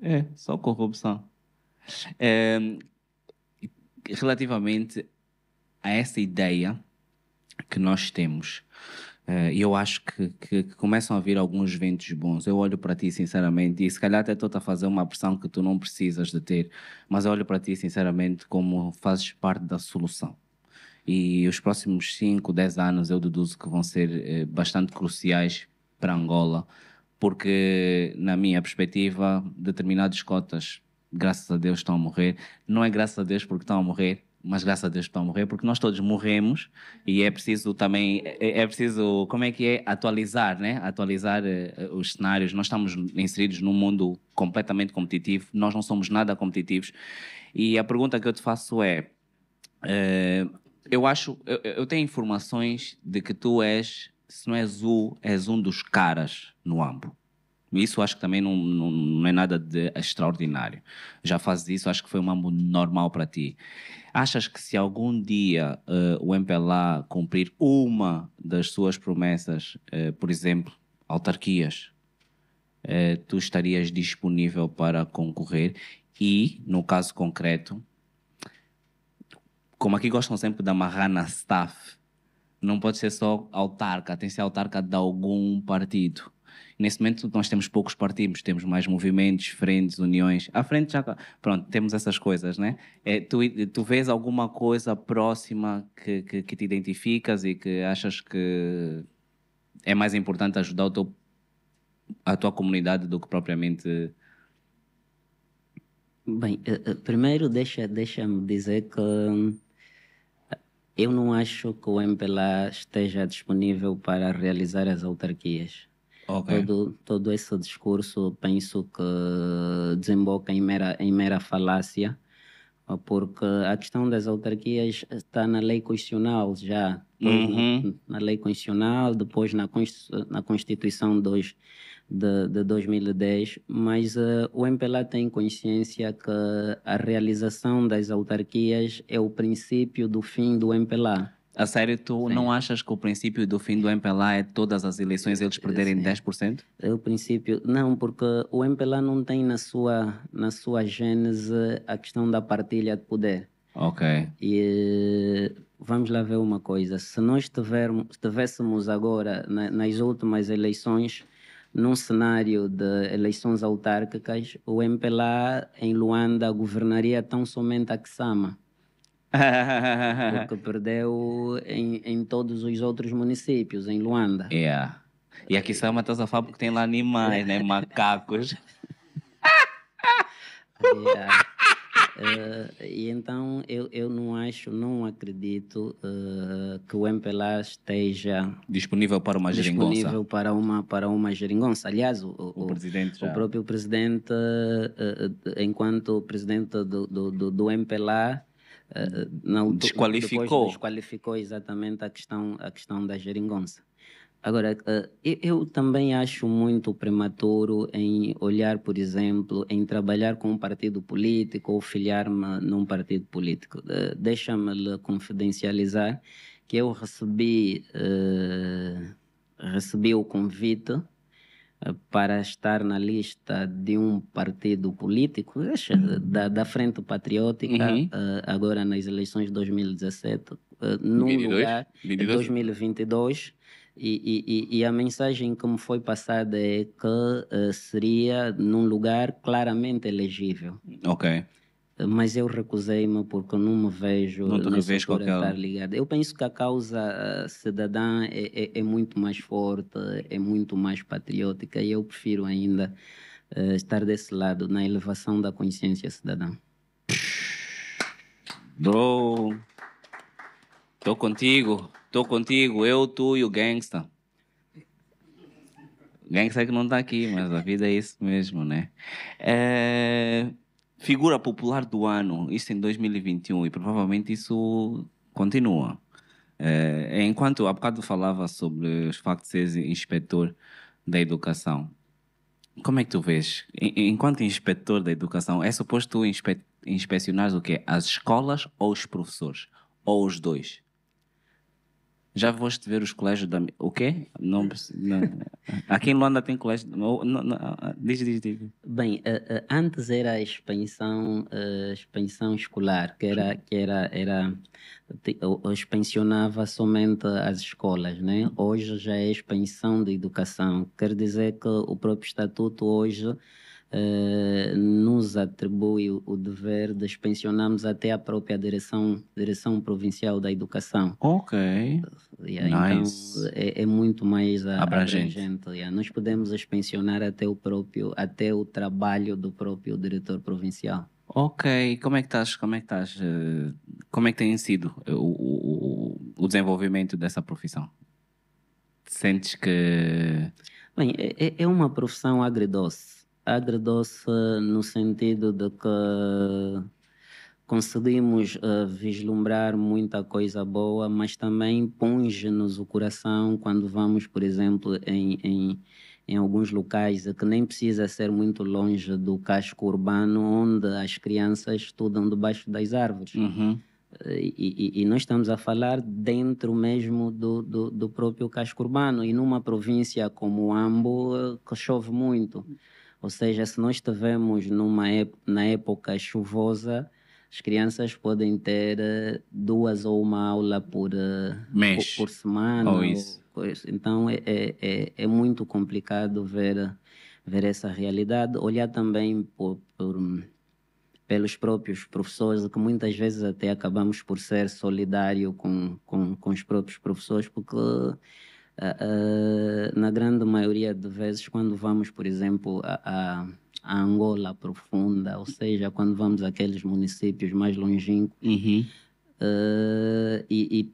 É, só corrupção. Eh, relativamente a essa ideia que nós temos eh, e eu acho que, que, que, começam a vir alguns ventos bons. Eu olho para ti, sinceramente, e se calhar até estou a fazer uma pressão que tu não precisas de ter, mas eu olho para ti, sinceramente, como fazes parte da solução. E os próximos 5, 10 anos eu deduzo que vão ser eh, bastante cruciais para Angola, porque, na minha perspectiva, determinadas cotas, graças a Deus, estão a morrer. Não é graças a Deus porque estão a morrer, mas graças a Deus estão a morrer, porque nós todos morremos e é preciso também, é, é preciso, como é que é, atualizar, né? Atualizar uh, os cenários. Nós estamos inseridos num mundo completamente competitivo, nós não somos nada competitivos. E a pergunta que eu te faço é, uh, eu acho, eu, eu, tenho informações de que tu és, se não és o, és um dos caras no AMBO. Isso acho que também não, não, não é nada de extraordinário. Já fazes isso, acho que foi uma normal para ti. Achas que se algum dia uh, o MPLA cumprir uma das suas promessas, uh, por exemplo, autarquias, uh, tu estarias disponível para concorrer? E, no caso concreto, como aqui gostam sempre de amarrar na staff, não pode ser só autarca, tem que ser autarca de algum partido Neste momento nós temos poucos partidos, temos mais movimentos, frentes, uniões. À frente já, tá, pronto, temos essas coisas, né? É, tu, tu vês alguma coisa próxima que, que, que te identificas e que achas que é mais importante ajudar o teu, a tua comunidade do que propriamente... Bem, eh, eh, primeiro deixa-me deixa dizer que eh, eu não acho que o MPLA esteja disponível para realizar as autarquias. Okay. Todo, todo esse discurso penso que desemboca em mera, em mera falácia, porque a questão das autarquias está na lei constitucional já, uhum. na, na, lei constitucional, depois na, na Constituição 2 de, de 2010, mas uh, o MPLA tem consciência que a realização das autarquias é o princípio do fim do MPLA. A sério, tu Sim. não achas que o princípio do fim do MPLA é todas as eleições eles perderem Sim. 10%? O princípio, não, porque o MPLA não tem na sua, na sua gênese a questão da partilha de poder. Ok. E vamos lá ver uma coisa: se nós tivermos, tivéssemos agora, na, nas últimas eleições, num cenário de eleições autárquicas, o MPLA em Luanda governaria tão somente a Kisama. o que perdeu em, em todos os outros municípios, em Luanda. É. E aqui só é uma taça fábrica porque tem lá animais, né? Macacos. yeah. É, uh, é, e então eu, eu não acho, não acredito uh, que o MPLA esteja disponível para uma disponível geringonça. para uma para uma geringonça. Aliás, o, o, o, presidente o próprio presidente, uh, enquanto presidente do, do, do, do MPLA, ah, desqualificou. Desqualificou exatamente a questão, a questão da geringonça. Agora, ah, eu também acho muito prematuro em olhar, por exemplo, em trabalhar com um partido político ou filiar-me num partido político. Ah, deixa-me lhe confidencializar que eu recebi, recebi o convite para estar na lista de um partido político, uhum. da, da Frente Patriótica, uhum. Eh, agora nas eleições de 2017, eh, num 22? lugar, 22? 2022. E, e, e, a mensagem que me foi passada é que uh, seria num lugar claramente elegível. Ok mas eu recusei-me porque não me vejo não te estar ligado. Eu penso que a causa eh, cidadã é, é, é, muito mais forte, é muito mais patriótica e eu prefiro ainda uh, estar desse lado, na elevação da consciência cidadã. Bro, estou contigo, estou contigo, eu, tu e o gangsta. O gangsta que não está aqui, mas a vida é isso mesmo, né? É figura popular do ano, isso em 2021, e provavelmente isso continua. Eh, é, enquanto há bocado falava sobre os factos de ser inspetor da educação, como é que tu vês? Enquanto inspetor da educação, é suposto tu inspe inspecionares o quê? As escolas ou os professores? Ou os dois? Já foste ver os colégios da. O quê? Não, não. Aqui em Luanda tem colégio. Não, não, não. Ah, diz, diz, diz. Bem, eh, eh, antes era a expansão, eh, expansão escolar, que era. Que era, era expansionava somente as escolas, né? Hoje já é expansão da educação. Quer dizer que o próprio estatuto hoje eh, nos atribui o dever de expansionarmos até a própria direção, direção provincial da educação. Ok. Yeah, então, nice. Então é, é, muito mais a, abrangente. abrangente yeah. Nós podemos expansionar até o próprio, até o trabalho do próprio diretor provincial. Ok, como é que estás? Como é que estás? Eh, como é que tem sido o, o, o desenvolvimento dessa profissão? Sentes que Bem, é, é, é uma profissão agridoce agridoce no sentido de que conseguimos uh, vislumbrar muita coisa boa, mas também punge-nos o coração quando vamos, por exemplo, em, em, em alguns locais que nem precisa ser muito longe do casco urbano, onde as crianças estudam debaixo das árvores. Uhum. E, e, e, nós estamos a falar dentro mesmo do, do, do, próprio casco urbano e numa província como Ambo eh, que chove muito ou seja, se nós estivermos numa, na época chuvosa, as crianças podem ter eh, duas ou uma aula por, eh, por, por, semana. ou isso. Ou, então é, é, é, é, muito complicado ver, ver essa realidade. Olhar também por, por, pelos próprios professores, que muitas vezes até acabamos por ser solidário com, com, com os próprios professores, porque Uh, na grande maioria de vezes, quando vamos, por exemplo, a, a, Angola profunda, ou seja, quando vamos àqueles municípios mais longínquos, uhum. uh, e, e,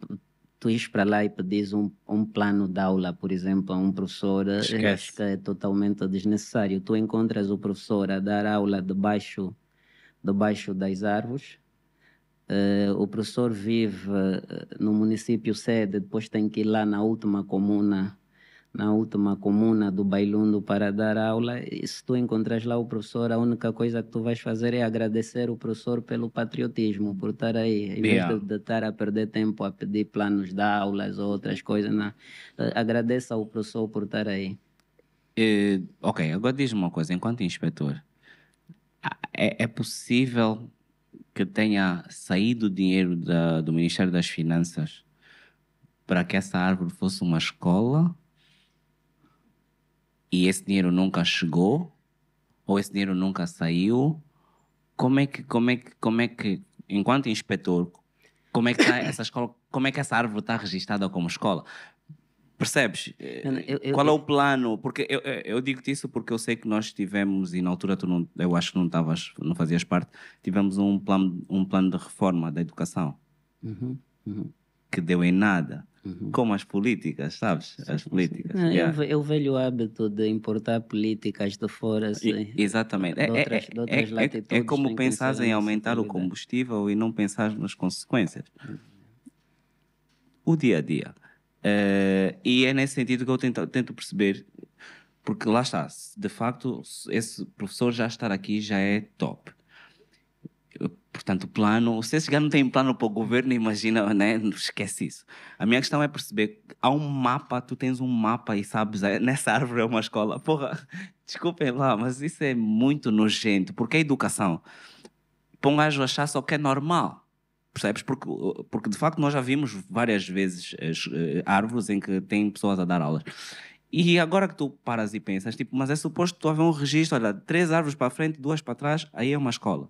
tu ires para lá e pedis um, um, plano de aula, por exemplo, a um professor, eh, Esquece. acho que é totalmente desnecessário. Tu encontras o professor a dar aula debaixo, debaixo das árvores, Uh, o professor vive eh, no município sede, depois tem que ir lá na última comuna, na última comuna do Bailundo para dar aula. E se tu encontras lá o professor, a única coisa que tu vais fazer é agradecer o professor pelo patriotismo, por estar aí. Em vez de, estar a perder tempo a pedir planos de aulas ou outras coisas, não. Eh, agradeça ao professor por estar aí. Uh, ok, agora diz-me uma coisa, enquanto inspetor, ah, é, é possível que tenha saído dinheiro da, do Ministério das Finanças para que essa árvore fosse uma escola e esse dinheiro nunca chegou ou esse dinheiro nunca saiu como é que como é que como é que enquanto inspetor como é que tá essa escola como é que essa árvore está registrada como escola Percebes? eu, eu, Qual é o plano? Porque eu, eu digo-te isso porque eu sei que nós tivemos, e na altura tu não, eu acho que não estavas, não fazias parte, tivemos um plano, um plano de reforma da educação uhum, uhum. que deu em nada. Uhum. Como as políticas, sabes? Sim, as políticas. Sim. yeah. eu, o velho hábito de importar políticas de fora. Assim, e, exatamente. De é, é, é, outras, é, de outras é, latitudes, é como pensar em aumentar o combustível e não pensar nas consequências. Uhum. O dia a dia. Uh, e é nesse sentido que eu tento, tento perceber, porque lá está, de facto, esse professor já estar aqui já é top. Portanto, plano, se esse não tem plano para o governo, imagina, né? esquece isso. A minha questão é perceber: há um mapa, tu tens um mapa e sabes, é, nessa árvore é uma escola. Porra, desculpem lá, mas isso é muito nojento. Porque a educação, para um gajo achar só que é normal. Percebes? Porque, porque de facto nós já vimos várias vezes as, uh, árvores em que tem pessoas a dar aulas. E agora que tu paras e pensas, tipo, mas é suposto tu haver um registro, olha, três árvores para frente, duas para trás, aí é uma escola.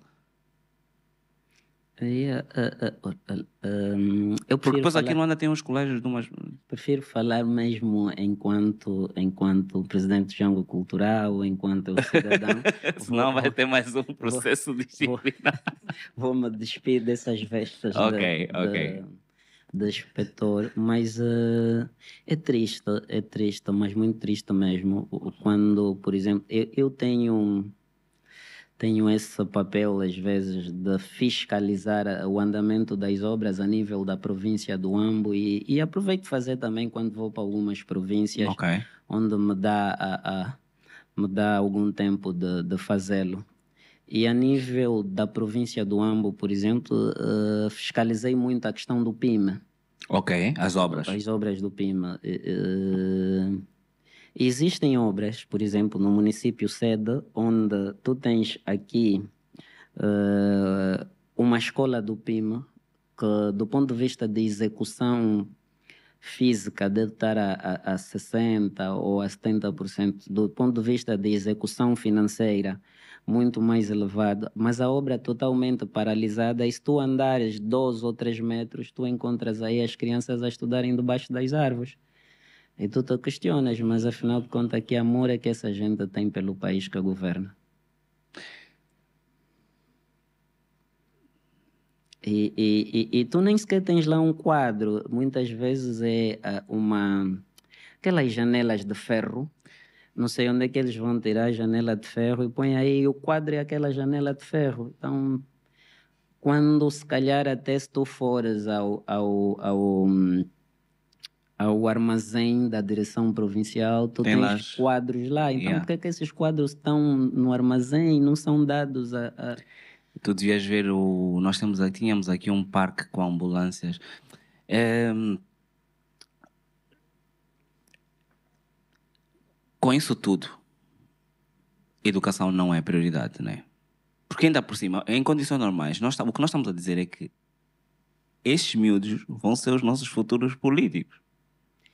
É, é, é, hum, eu Porque depois aqui no Luanda tem uns colégios de umas. Prefiro falar mesmo enquanto, enquanto presidente do Jango Cultural, enquanto cidadão. Senão vou, vai ter mais um processo vou, disciplinar. Vou, vou, me despir dessas vestes Ok, de, De, de inspetor, mas uh, é triste, é triste, mas muito triste mesmo. Quando, por exemplo, eu, eu tenho tenho esse papel, às vezes, de fiscalizar o andamento das obras a nível da província do Ambo e, e aproveito fazer também quando vou para algumas províncias okay. onde me dá, a, a, me dá algum tempo de, de fazê-lo. E a nível da província do Ambo, por exemplo, uh, fiscalizei muito a questão do PIMA. Ok, as obras. As obras do PIMA. Uh, eh, eh, Existem obras, por exemplo, no município sede, onde tu tens aqui uh, uma escola do PIMA, que do ponto de vista de execução física deve estar a, a, a 60% ou a 70%, do ponto de vista de execução financeira, muito mais elevado. Mas a obra é totalmente paralisada, e se tu andares 12 ou 3 metros, tu encontras aí as crianças a estudarem debaixo das árvores. E tu te questionas, mas afinal de contas, que amor é que essa gente tem pelo país que governa? E, e, e, e tu nem sequer tens lá um quadro. Muitas vezes é ah, uma. aquelas janelas de ferro. Não sei onde é que eles vão tirar a janela de ferro e põe aí o quadro e é aquela janela de ferro. Então, quando se calhar até se tu fores ao, ao, ao hum, ah, o armazém da direção provincial, tu tem tens quadros lá. Então, yeah. por que, é que esses quadros estão no armazém e não são dados a, a. Tu devias ver o. Nós temos, tínhamos aqui um parque com ambulâncias. É... Com isso tudo, educação não é prioridade, né? Porque ainda por cima, em condições normais, nós, o que nós estamos a dizer é que estes miúdos vão ser os nossos futuros políticos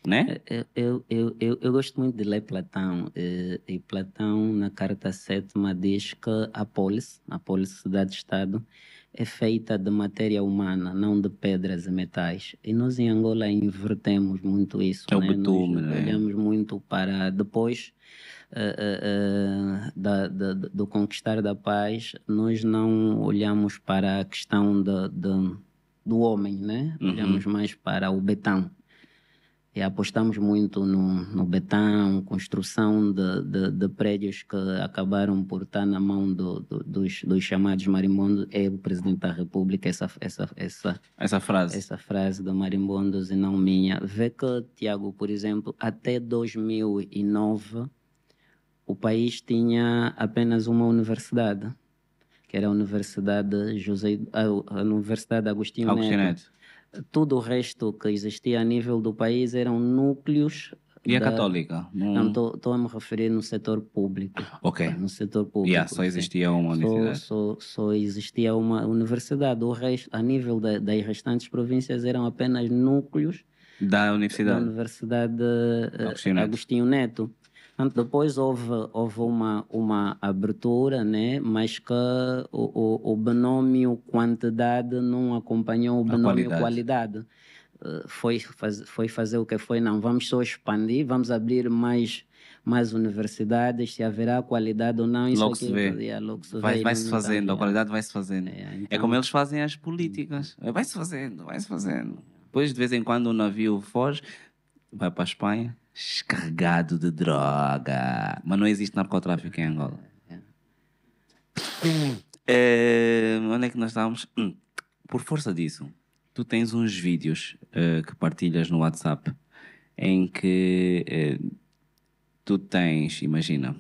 né? É, é, eu, eu, eu, eu, gosto muito de ler Platão. E, é, e Platão, na carta sétima, diz que a polis, a polis cidade-estado, é feita de matéria humana, não de pedras e metais. E nós em Angola invertemos muito isso. É né? né? Olhamos muito para depois uh, uh, uh, da, da, do conquistar da paz, nós não olhamos para a questão de, de do homem, né? Uhum. Olhamos mais para o betão. E apostamos muito no, no betão, construção de, de, de, prédios que acabaram por estar na mão do, do, dos, dos, chamados marimbondos. É o Presidente da República essa, essa, essa, essa frase essa frase do marimbondos e não minha. Vê que, Tiago, por exemplo, até 2009, o país tinha apenas uma universidade, que era a Universidade, José, a Universidade Agostinho Neto. Neto tudo o resto que existia a nível do país eram núcleos e a é da... católica? Não, estou a me referir no setor público. Ok. No setor público. Yeah, só existia uma universidade. Só, só, só, existia uma universidade. O resto, a nível de, das restantes províncias, eram apenas núcleos da universidade, da universidade eh, Agostinho Neto. Agostinho Neto. Depois houve, houve uma, uma abertura, né? mas que o, o, o binômio quantidade não acompanhou o binômio qualidade. qualidade. Eh, foi, faz, foi fazer o que foi, não. Vamos só expandir, vamos abrir mais, mais universidades, se haverá qualidade ou não. Isso logo aqui, se vê. É, é logo se vai, vê, vai se fazendo, a qualidade vai se fazendo. É, então... é como então- eles fazem as políticas. Vai se fazendo, vai se fazendo. Depois, de vez em quando, o um navio foge, vai para a Espanha, descarregado de droga. Mas não existe narcotráfico em Angola. É, eh, onde é que nós estávamos? Hum, por força disso, tu tens uns vídeos uh, que partilhas no WhatsApp em que uh, tu tens, imagina,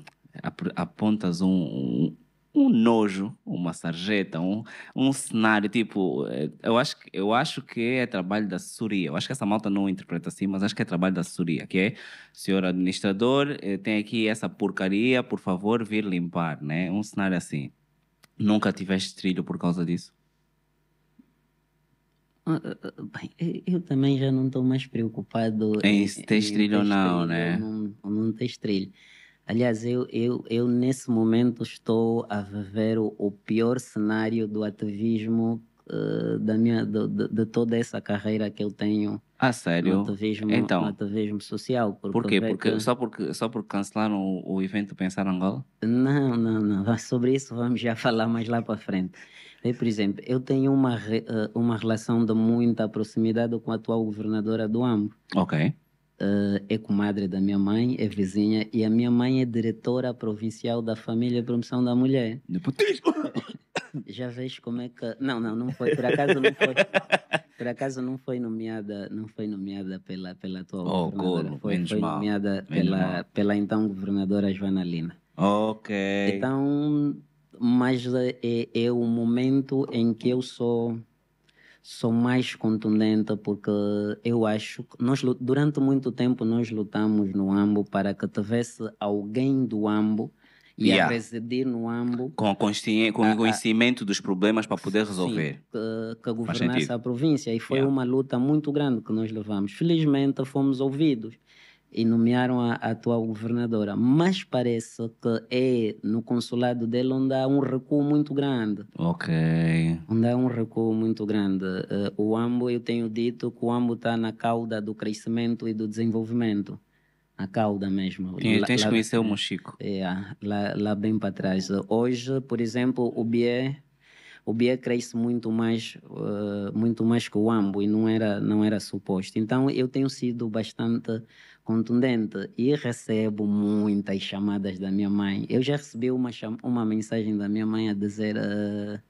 apontas um, um nojo, uma sarjeta, um, um cenário, tipo, eh, eu acho, eu acho que é trabalho da assessoria, eu acho que essa malta não interpreta assim, mas acho que é trabalho da assessoria, que é, senhor administrador, eh, tem aqui essa porcaria, por favor, vir limpar, né? Um cenário assim. Nunca tiveste trilho por causa disso? Ah, ah, ah, bem, eh, eu também já não estou mais preocupado em, em ter trilho ou não, trilho, né? Não, não ter trilho. Aliás, eu, eu, eu nesse momento estou a viver o, o pior cenário do ativismo uh, da minha, do, de, de, toda essa carreira que eu tenho. Ah, sério? No ativismo, então, no ativismo social. Porque por quê? Porque, que... só, porque, só porque cancelaram o, o evento Pensar Angola? Não, não, não. Sobre isso vamos já falar mais lá para frente. Eu, por exemplo, eu tenho uma, eh, uma relação de muita proximidade com a atual governadora do AMBO. Ok uh, é comadre da minha mãe, é vizinha, e a minha mãe é diretora provincial da família promoção da mulher. Nepotismo! Já vês como é que. Não, não, não foi. Por acaso não foi. Por acaso não foi nomeada, não foi nomeada pela, pela tua oh, governadora. Foi, foi nomeada pela, pela, pela então governadora Joana Lina. Ok. Então, mas é, é o momento em que eu sou sou mais contundente porque eu acho que nós, durante muito tempo nós lutamos no AMBO para que tivesse alguém do AMBO e yeah. a presidir no AMBO. Com, consciência, com a, ah, ah. conhecimento dos problemas para poder resolver. Sim, que, que governasse a província. E foi yeah. uma luta muito grande que nós levamos. Felizmente fomos ouvidos e nomearam a, a atual governadora. Mas parece que é no consulado dele onde há um recuo muito grande. Ok. Onde há um recuo muito grande. Uh, o AMBO, eu tenho dito que o AMBO está na cauda do crescimento e do desenvolvimento. Na cauda mesmo. Sim, lá, tens lá, conhecer o Mochico. É, lá, lá bem para trás. Hoje, por exemplo, o Bié o Bia cresce muito mais, uh, muito mais que o Ambo e não era, não era suposto. Então eu tenho sido bastante contundente e recebo muitas chamadas da minha mãe. Eu já recebi uma, uma mensagem da minha mãe a dizer. Uh,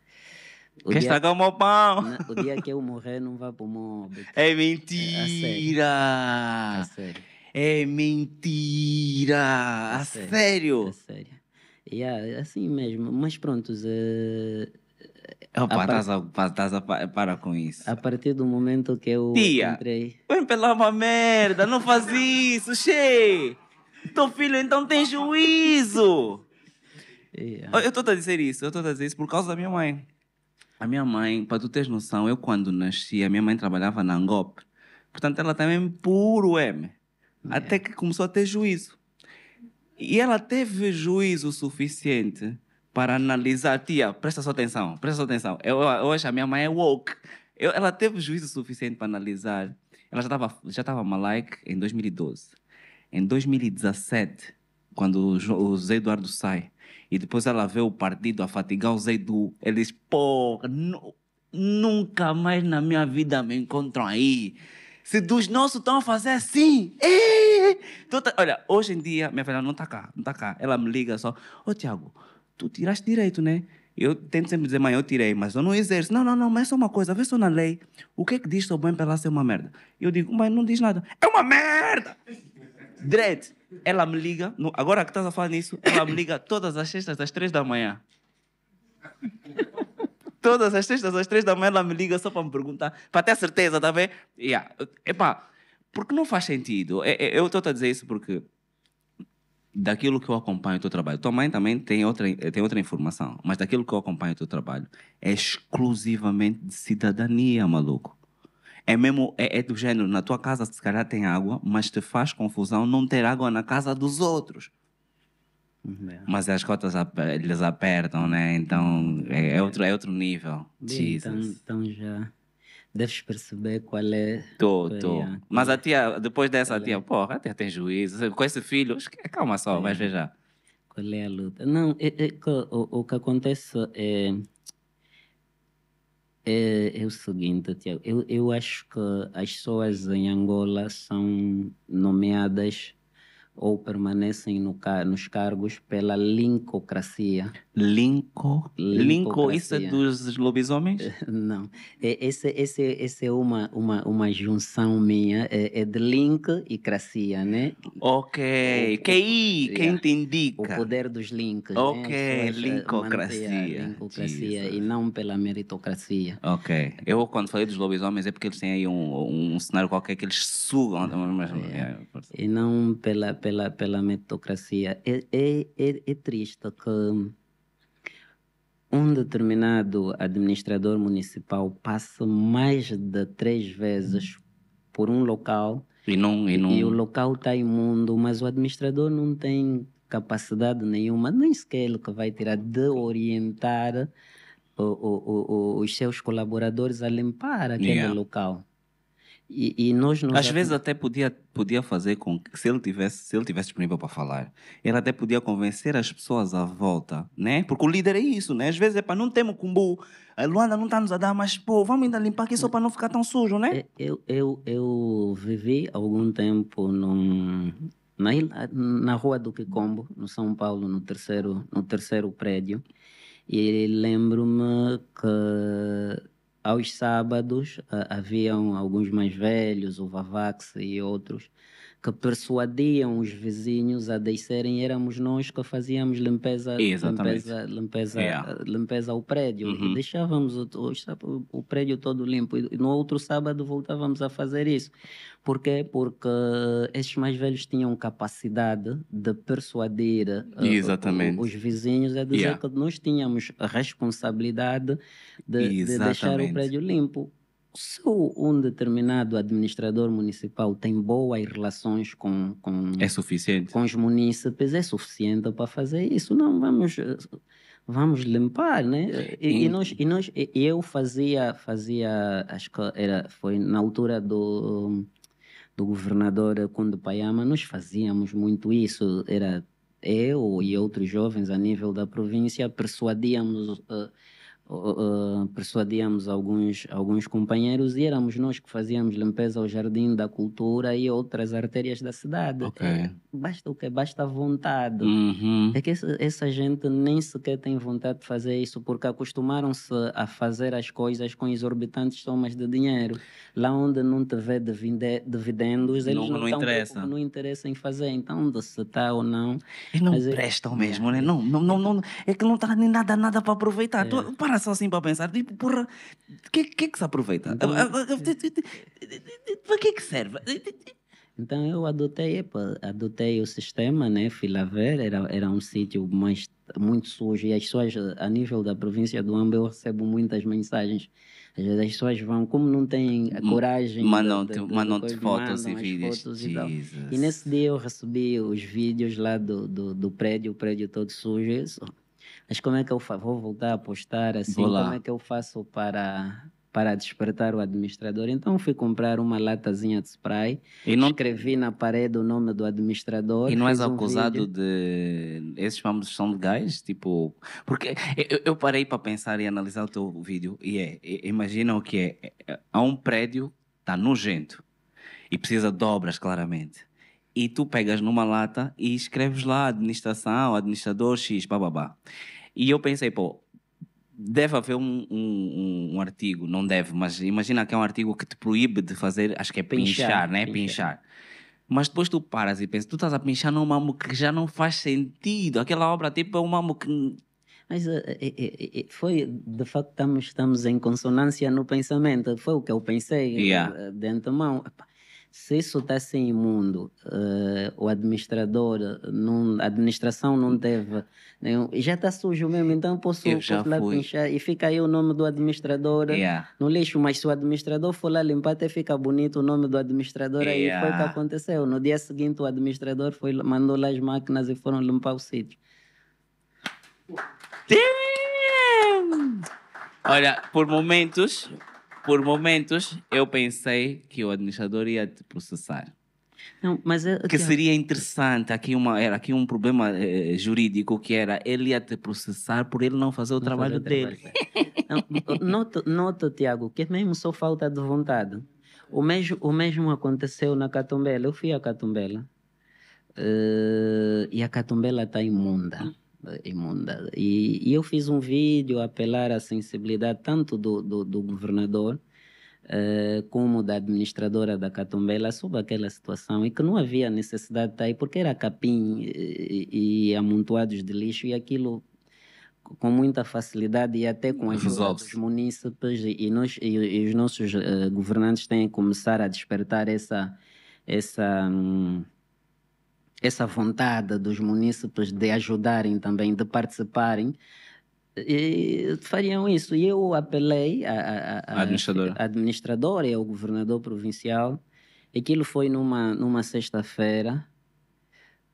o Quer estragar o meu pão? O dia que eu morrer não vai para o móvel. É mentira! É, sério. É mentira! A sério! É sério. É sério. assim mesmo. Mas pronto, uh, Opa, estás a, tás a, tás a para com isso. A partir do momento que eu Tia, entrei. Põe pela uma merda, não faz isso, che! Teu filho então tem juízo! Yeah. Eu estou a dizer isso, eu estou a dizer isso por causa da minha mãe. A minha mãe, para tu teres noção, eu quando nasci, a minha mãe trabalhava na Angop. Portanto, ela também puro M. Yeah. É. Até que começou a ter juízo. E ela teve juízo suficiente para analisar. Tia, presta sua atenção, presta sua atenção. Eu, hoje a minha mãe é woke. Eu, ela teve juízo suficiente para analisar. Ela já estava já tava malaic em 2012. Em 2017, quando o, o Zé Eduardo sai, e depois ela vê o partido a fatigar o Zé Edu, ele diz, pô, nunca mais na minha vida me encontram aí. Se dos nossos estão a fazer assim. Ei, ei. tá, olha, hoje em dia, minha filha não está cá, não está cá. Ela me liga só, ô oh, Tiago, tu tiraste direito, né? Eu tento sempre dizer, mãe, eu tirei, mas eu não exerço. Não, não, não, mas é só uma coisa, vê só na lei. O que é que diz sobre o bem para ela ser é uma merda? Eu digo, mãe, não diz nada. É uma merda! Direito. Ela me liga, no, agora que estás a falar nisso, ela me liga todas as sextas às três da manhã. todas as sextas às três da manhã ela me liga só para me perguntar, para ter certeza, tá ver? Yeah. Epá, porque não faz sentido. É, é, eu estou a dizer isso porque daquilo que eu acompanho o teu trabalho. Tua mãe também tem outra, tem outra informação, mas daquilo que eu acompanho o teu trabalho é exclusivamente de cidadania, maluco. É mesmo, é, é do gênero, na tua casa se calhar tem água, mas te faz confusão não ter água na casa dos outros. É. Mas as cotas eles apertam, né? Então é, é, é outro, é outro nível. Bem, então, então já deves perceber qual é. Tô, tô. É. Mas a tia, depois dessa, qual a é? tia, é? porra, a tia tem juízo, com esse filho, é, calma só, é. vais ver já. Qual é a luta? Não, é, é, o, o que acontece é. É, é o seguinte, Tiago, eu, eu acho que as pessoas em Angola são nomeadas ou permanecem no, nos cargos pela lincocracia. Linco? Linco, isso é dos lobisomens? Não. É, Essa esse, esse é uma, uma, uma junção minha, é, é de link e cracia, né? Ok, o, que aí, quem te indica? O poder dos links. Né? Ok, né? lincocracia. Lincocracia Jesus. e não pela meritocracia. Ok. Eu, quando falei dos lobisomens, é porque eles têm aí um, um cenário qualquer que eles sugam. Mas, é. É, e não pela, pela pela, pela meritocracia. É, é, é, é triste que um determinado administrador municipal passa mais de três vezes por um local e, não, e, não... e o local está imundo, mas o administrador não tem capacidade nenhuma, nem sequer ele que vai tirar de orientar o, o, o, os seus colaboradores a limpar aquele yeah. local. E, e nós Às já... vezes até podia, podia fazer com que, se ele, tivesse, se ele tivesse disponível para falar, ele até podia convencer as pessoas à volta, né? Porque o líder é isso, né? Às vezes é para não termos cumbu, a Luanda não está nos a dar, mas pô, vamos ainda limpar aqui só hum. para não ficar tão sujo, né? É, eu, eu, eu vivi algum tempo num, na, na rua do Quicombo, no São Paulo, no terceiro, no terceiro prédio, e lembro-me que aos sábados haviam alguns mais velhos, o Vavax e outros, que persuadiam os vizinhos a descerem, éramos nós que fazíamos limpeza, limpeza, limpeza, yeah. É. limpeza ao prédio. Uhum. Deixávamos o, o, o, prédio todo limpo e no outro sábado voltávamos a fazer isso. Por quê? Porque esses mais velhos tinham capacidade de persuadir uh, os vizinhos a é dizer yeah. que nós tínhamos a responsabilidade de, de deixar o prédio limpo se um determinado administrador municipal tem boas relações com, com, é suficiente. com os munícipes, é suficiente para fazer isso. Não vamos, vamos limpar, né? E, e nós, e nós, eu fazia, fazia acho que era, foi na altura do, do governador Kunde Payama, nós fazíamos muito isso. Era eu e outros jovens a nível da província, persuadíamos... Uh, uh, persuadíamos alguns, alguns companheiros e éramos nós que fazíamos limpeza ao Jardim da Cultura e outras artérias da cidade. Okay. É, basta o que? Basta vontade. Uhum. É que essa, essa gente nem sequer tem vontade de fazer isso porque acostumaram-se a fazer as coisas com exorbitantes somas de dinheiro. Lá onde não te vê dividendos, eles não, não, não interessa. não interessa em fazer. Então, se está ou não... E não é prestam é... mesmo, né? Não, não, não, não, é que não está nem nada, nada para aproveitar. É. Tu, para só assim para pensar, tipo, porra, o que, que é que se aproveita? Então, ah, ah, ah, para que é que serve? Então eu adotei, epa, adotei o sistema, né? Fui lá ver, era, era um sítio mais, muito sujo e as pessoas, a nível da província do Amba, eu recebo muitas mensagens. Às vezes as pessoas vão, como não têm a coragem. Mandam, de, de, de, mandam coisa, fotos mandam e vídeos. Fotos e, e nesse dia eu recebi os vídeos lá do, do, do prédio, o prédio todo sujo. Isso. Mas como é que eu Vou voltar a apostar assim? Como é que eu faço para para despertar o administrador. Então fui comprar uma latazinha de spray, e não... escrevi na parede o nome do administrador. E não és um acusado vídeo. de esses famosos são legais, tipo, porque eu, eu parei para pensar e analisar o teu vídeo e é, imagina o que é, há é, é, é um prédio está nojento e precisa de obras claramente. E tu pegas numa lata e escreves lá administração, administrador X, bababá. E eu pensei, pô, deve haver um, um, um, artigo, não deve, mas imagina que é um artigo que te proíbe de fazer, acho que é pinchar, pinchar né? Pinchar. pinchar. Mas depois tu paras e pensas, tu estás a pinchar num mambo que já não faz sentido. Aquela obra tipo é um mambo que. Mas eh, eh, eh, foi, de facto, estamos, estamos em consonância no pensamento. Foi o que eu pensei yeah. de antemão se isso está assim imundo, uh, eh, o administrador, eh, não, a administração não teve Nenhum, já está sujo mesmo, então posso, eu posso lá pinchar e fica aí o nome do administrador yeah. no lixo. Mas se o administrador for lá limpar, até fica bonito o nome do administrador. Yeah. Aí foi o que aconteceu. No dia seguinte, o administrador foi, mandou lá as máquinas e foram limpar o sítio. Damn! Olha, por momentos, por momentos eu pensei que o administrador ia te processar. Não, mas é que seria interessante aqui uma era aqui um problema eh, jurídico que era ele ia te processar por ele não fazer o não trabalho fazer dele. Nota, nota, Tiago, que é mesmo só falta de vontade. O mesmo, o mesmo aconteceu na Catumbela. Eu fui à Catumbela. Uh, e a Catumbela está imunda imunda. E, e, eu fiz um vídeo apelar à sensibilidade tanto do, do, do governador uh, como da administradora da Catumbela sobre aquela situação e que não havia necessidade de estar tá aí porque era capim eh, e, e amontoados de lixo e aquilo com muita facilidade e até com a ajuda dos munícipes e, e, e os nossos uh, governantes têm que começar a despertar essa, essa um, essa vontade dos munícipes de ajudarem também, de participarem, e fariam isso. E eu apelei à administradora. administradora e ao governador provincial. Aquilo foi numa, numa sexta-feira.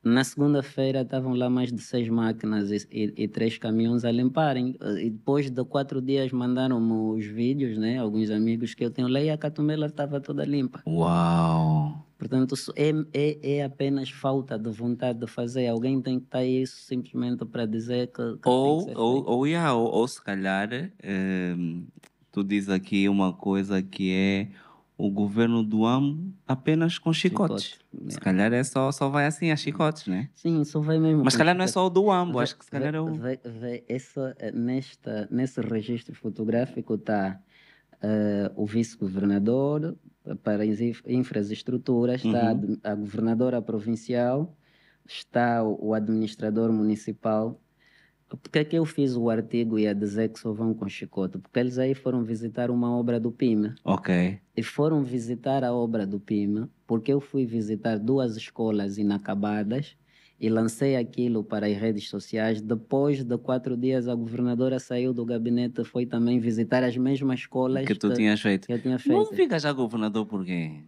Na segunda-feira estavam lá mais de seis máquinas e, e, e, três caminhões a limparem. E depois de quatro dias mandaram-me os vídeos, né? Alguns amigos que eu tenho lá e a catumela estava toda limpa. Uau! Portanto, é, é, é, apenas falta de vontade de fazer. Alguém tem que estar isso simplesmente para dizer que. que ou, que ou, ou, yeah, ou, ou, se calhar, eh, tu diz aqui uma coisa que é o governo do amo apenas com chicotes. Chicote, né? se é. calhar é só, só vai assim a chicotes, né? Sim, só vai mesmo. Mas se calhar não é só o do ambo, acho que se calhar é o. Vê, vê, nesta, nesse registro fotográfico está uh, eh, o vice-governador para infraestruturas, está uhum. a governadora provincial, está o administrador municipal porque é que eu fiz o artigo e a dizer que só vão com chicote? Porque eles aí foram visitar uma obra do Pima. Ok. E foram visitar a obra do Pima, porque eu fui visitar duas escolas inacabadas e lancei aquilo para as redes sociais. Depois de quatro dias, a governadora saiu do gabinete e foi também visitar as mesmas escolas que tu que, tinhas feito. Que eu tinha feito. Não fica já governador por quê?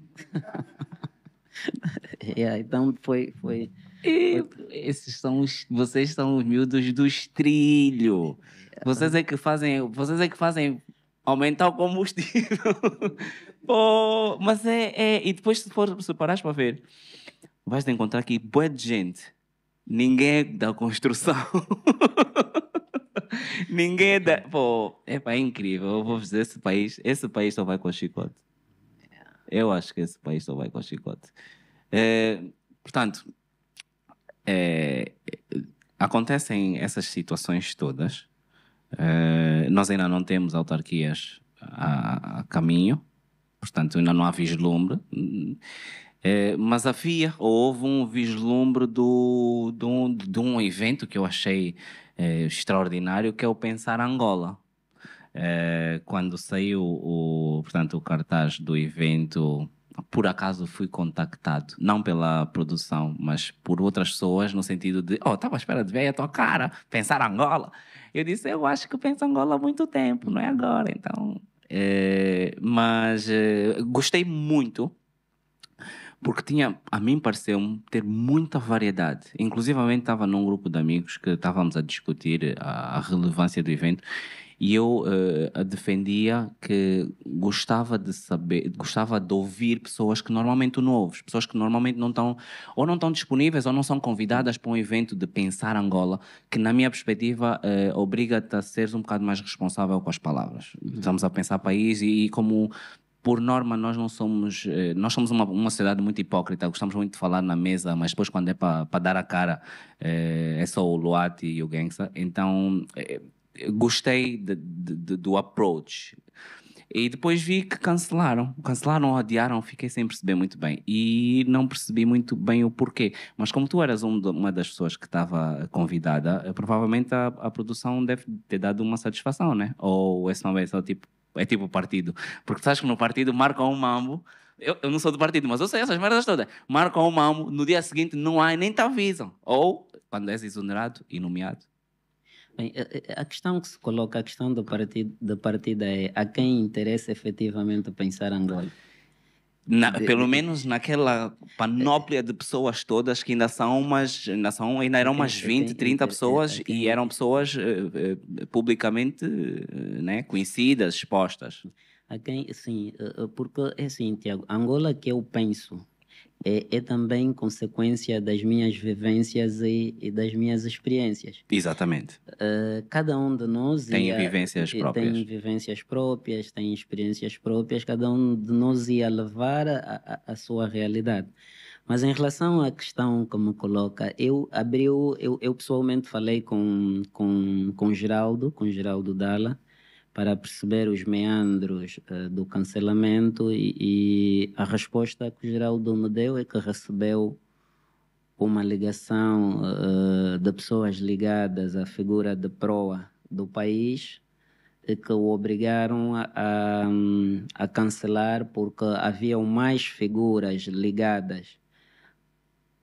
yeah, é, então foi, foi, e... Esses são os, vocês são os miúdos dos trilhos. Vocês é que fazem, vocês é que fazem aumentar o combustível. Pô, mas é, é, e depois se for se parares para ver, vais te encontrar aqui boa de gente. Ninguém é da construção. Ninguém é da, pô, é, pá, é incrível. Eu vou dizer esse país, esse país só vai com chicote. Eu acho que esse país só vai com chicote. É, portanto, é, acontecem essas situações todas. É, nós ainda não temos autarquias a, a caminho, portanto, ainda não há vislumbre. É, mas havia, houve um vislumbre do, de, um, de um evento que eu achei é, extraordinário, que é o Pensar Angola. É, quando saiu o, portanto, o cartaz do evento por acaso fui contactado, não pela produção, mas por outras pessoas, no sentido de, oh, estava à espera de ver a tua cara, pensar Angola. Eu disse, eu acho que penso Angola há muito tempo, não é agora, então... É, mas é, gostei muito porque tinha, a mim pareceu ter muita variedade. Inclusive, estava num grupo de amigos que estávamos a discutir a, a relevância do evento e eu uh, defendia que gostava de saber, gostava de ouvir pessoas que normalmente tu não ouves, pessoas que normalmente não estão, ou não estão disponíveis, ou não são convidadas para um evento de pensar Angola, que na minha perspectiva uh, obriga-te a seres um bocado mais responsável com as palavras. Uhum. Estamos a pensar país e, e como por norma nós não somos eh, nós somos uma, uma sociedade muito hipócrita gostamos muito de falar na mesa mas depois quando é para dar a cara é, é só o Luati e o Gangsta então é, gostei de, de, do approach. E depois vi que cancelaram. Cancelaram, adiaram fiquei sem perceber muito bem. E não percebi muito bem o porquê. Mas como tu eras um uma das pessoas que estava convidada, eh, provavelmente a, a, produção deve ter dado uma satisfação, né? Ou esse não é só tipo. É tipo partido. Porque sabes que no partido marcam um mambo. Eu, eu, não sou do partido, mas eu sei essas merdas todas. Marcam um mambo, no dia seguinte não há nem te avisam. Ou, quando és exonerado e nomeado, Bem, a, questão que se coloca, a questão da partida, da partida é a quem interessa efetivamente pensar Angola? Na, pelo menos naquela panóplia de pessoas todas que ainda são umas, ainda, são, ainda eram umas 20, 30 pessoas e eram pessoas eh, eh, publicamente eh, né, conhecidas, expostas. A quem, sim, porque é assim, Tiago, Angola que eu penso, é, é também consequência das minhas vivências e, e das minhas experiências. Exatamente. Uh, cada um de nós tem ia, vivências próprias. Tem vivências próprias, tem experiências próprias, cada um de nós ia levar a, a, a sua realidade. Mas em relação à questão que me coloca, eu abriu, eu, eu pessoalmente falei com, com, com Geraldo, com Geraldo Dalla, para perceber os meandros uh, do cancelamento e, e, a resposta que o Geraldo me deu é que recebeu uma ligação uh, de pessoas ligadas à figura de proa do país e que o obrigaram a, a, a cancelar porque haviam mais figuras ligadas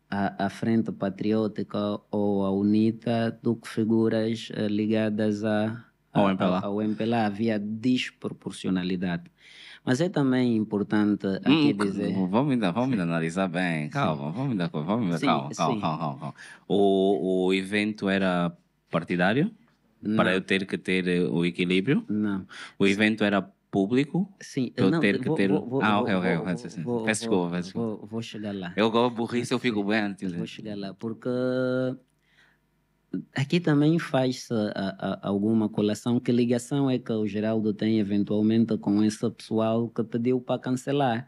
à, à, Frente Patriótica ou à UNITA do que figuras eh, ligadas à ao MPLA. Ao, ao MPLA havia desproporcionalidade. Mas é também importante hum, aqui hum, dizer. Vamos ainda, vamos ainda analisar bem. Calma, sim. vamos ainda. Vamos calma, calma, calma, calma, calma. O, o evento era partidário? Não. Para eu ter que ter eh, o equilíbrio? Não. O evento era público? Sim, eu não, ter que vou, ter. Vou, ah, ok, ok. Vou, peço desculpa, peço desculpa. Vou, chegar lá. Eu gosto burrice, eu fico bem. antes Vou chegar lá, porque Aqui também faz-se ah, ah, ah, alguma colação. Que ligação é que o Geraldo tem eventualmente com esse pessoal que pediu para cancelar?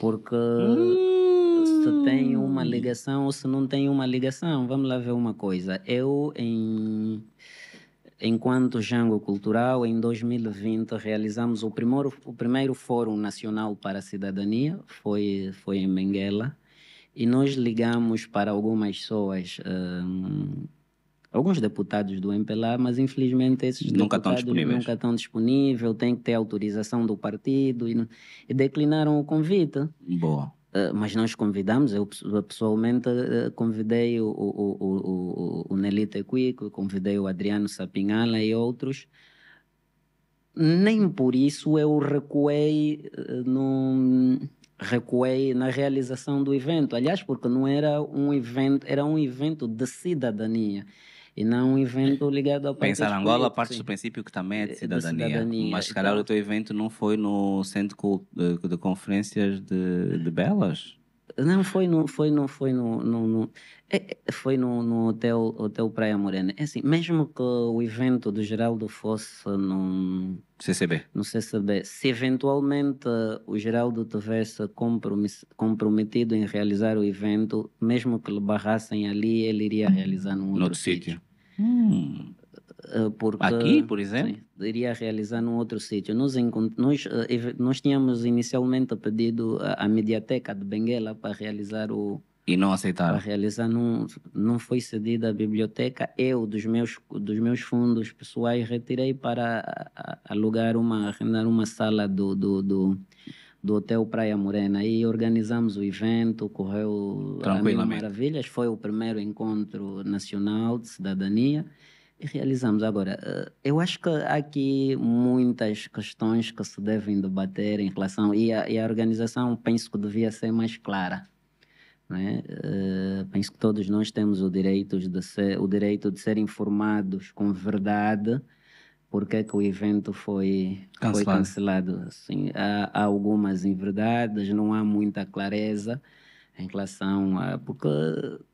Porque hum. se tem uma hum. ligação ou se não tem uma ligação, vamos lá ver uma coisa. Eu, em, enquanto Jango Cultural, em 2020 realizamos o primeiro, o primeiro Fórum Nacional para a Cidadania, foi, foi em Benguela. E nós ligamos para algumas pessoas hum, alguns deputados do MPLA, mas infelizmente esses nunca deputados estão nunca estão disponíveis, tem que ter autorização do partido e, e declinaram o convite. Boa. Uh, mas nós convidamos, eu pessoalmente uh, convidei o, o, o, o, o Nelita Equico, convidei o Adriano Sapinhala e outros. Nem por isso eu recuei, uh, no, recuei na realização do evento. Aliás, porque não era um evento, era um evento de cidadania e não um evento é. ligado ao país. Pensar Angola parte do princípio que também é de é, é cidadania. cidadania mas, se calhar, então. o teu evento não foi no Centro de, Conferências de, de Belas? Não, foi no, foi no, foi no, no, no foi no, no, hotel, hotel Praia Morena. É assim, mesmo que o evento do Geraldo fosse no CCB, no CCB se eventualmente o Geraldo tivesse comprometido em realizar o evento, mesmo que lhe barrassem ali, ele iria realizar num outro sítio. Hum. Eh, porque, Aqui, por exemplo? Sim, iria realizar num outro sítio. Nós, nós, eh, nós tínhamos inicialmente pedido a, Mediateca de Benguela para realizar o, e não aceitaram. Para realizar, não, não foi cedida a biblioteca. Eu, dos meus, dos meus fundos pessoais, retirei para alugar uma, arrendar uma sala do, do, do do Hotel Praia Morena e organizamos o evento, correu a maravilhas, foi o primeiro encontro nacional de cidadania e realizamos. Agora, eh, eu acho que há aqui muitas questões que se devem debater em relação, e a, e a organização penso que devia ser mais clara. Uh, penso que todos nós temos o direito, de ser, o direito de ser informados com verdade porque que o evento foi cancelado. Foi cancelado. Assim, há, há, algumas inverdades, não há muita clareza em relação a... Porque,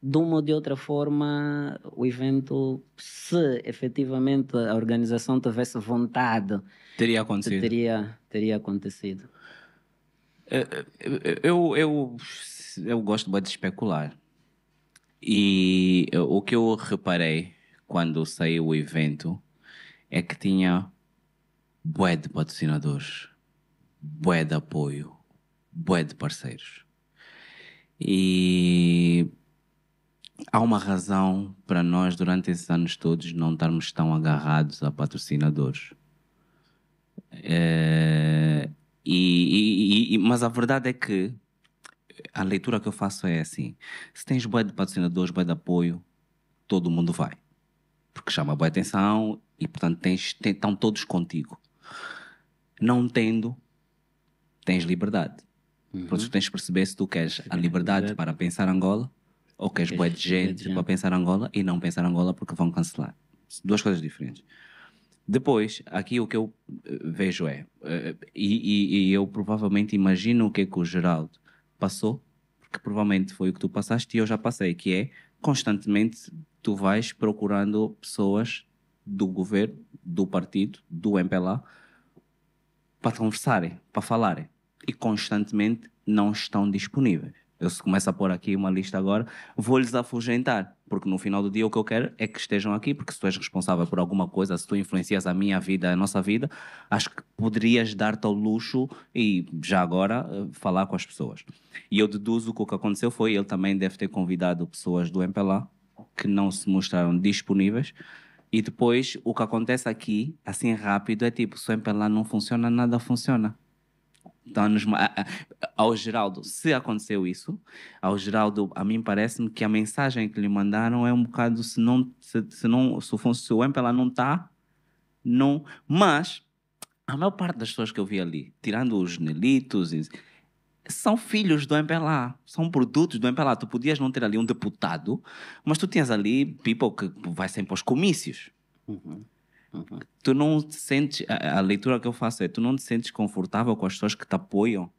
de uma ou de outra forma, o evento, se efetivamente a organização tivesse vontade... Teria acontecido. Teria, teria acontecido. Eu, eh, eh, eh, eu, eu, eu gosto de especular. E o que eu reparei quando saiu o evento é que tinha bué de patrocinadores, bué de apoio, bué de parceiros. E há uma razão para nós, durante esses anos todos, não estarmos tão agarrados a patrocinadores. É, e, e, e, mas a verdade é que a leitura que eu faço é assim: se tens boa de patrocinadores, boa de apoio, todo mundo vai porque chama boa atenção e, portanto, tens, tens, estão todos contigo. Não tendo, tens liberdade. Uhum. Portanto, tens de perceber se tu queres a liberdade para pensar Angola ou queres boa de gente para pensar Angola e não pensar Angola porque vão cancelar. Duas coisas diferentes. Depois, aqui o que eu eh, vejo é, eh, e, e, e eu provavelmente imagino o que é que o Geraldo passou, porque provavelmente foi o que tu passaste e eu já passei, que é constantemente tu vais procurando pessoas do governo, do partido, do MPLA, para conversarem, para falarem. E constantemente não estão disponíveis. Eu se começo a pôr aqui uma lista agora, vou-lhes afugentar. Porque no final do dia o que eu quero é que estejam aqui, porque se tu és responsável por alguma coisa, se tu influencias a minha vida, a nossa vida, acho que poderias dar-te ao luxo e já agora eh, falar com as pessoas. E eu deduzo que o que aconteceu foi ele também deve ter convidado pessoas do MPLA que não se mostraram disponíveis. E depois o que acontece aqui, assim rápido, é tipo: se o MPLA não funciona, nada funciona. Dá-nos, ao Geraldo, se aconteceu isso, ao Geraldo, a mim parece-me que a mensagem que lhe mandaram é um bocado se não se, se não se o Fonso Wempela não está, não. Mas a maior parte das pessoas que eu vi ali, tirando os nelitos, são filhos do MPLA, são produtos do MPLA. Tu podias não ter ali um deputado, mas tu tens ali people que vai sempre aos comícios. Uhum. Uhum. Tu não te sentes. A, a, leitura que eu faço é: tu não te sentes confortável com as pessoas que te apoiam?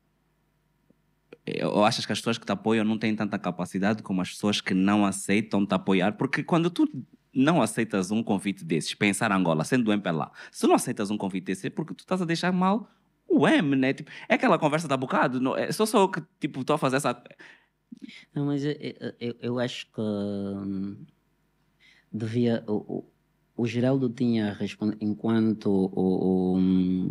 Ou achas que as pessoas que te apoiam não têm tanta capacidade como as pessoas que não aceitam te apoiar? Porque quando tu não aceitas um convite desses, pensar Angola, sendo do MPLA, se não aceitas um convite desses, é porque tu estás a deixar mal o M, né? Tipo, é aquela conversa da bocado, não, é, só que tipo, estou a fazer essa. Não, mas eu, eu, eu acho que hum, devia o Geraldo tinha respondido, enquanto o,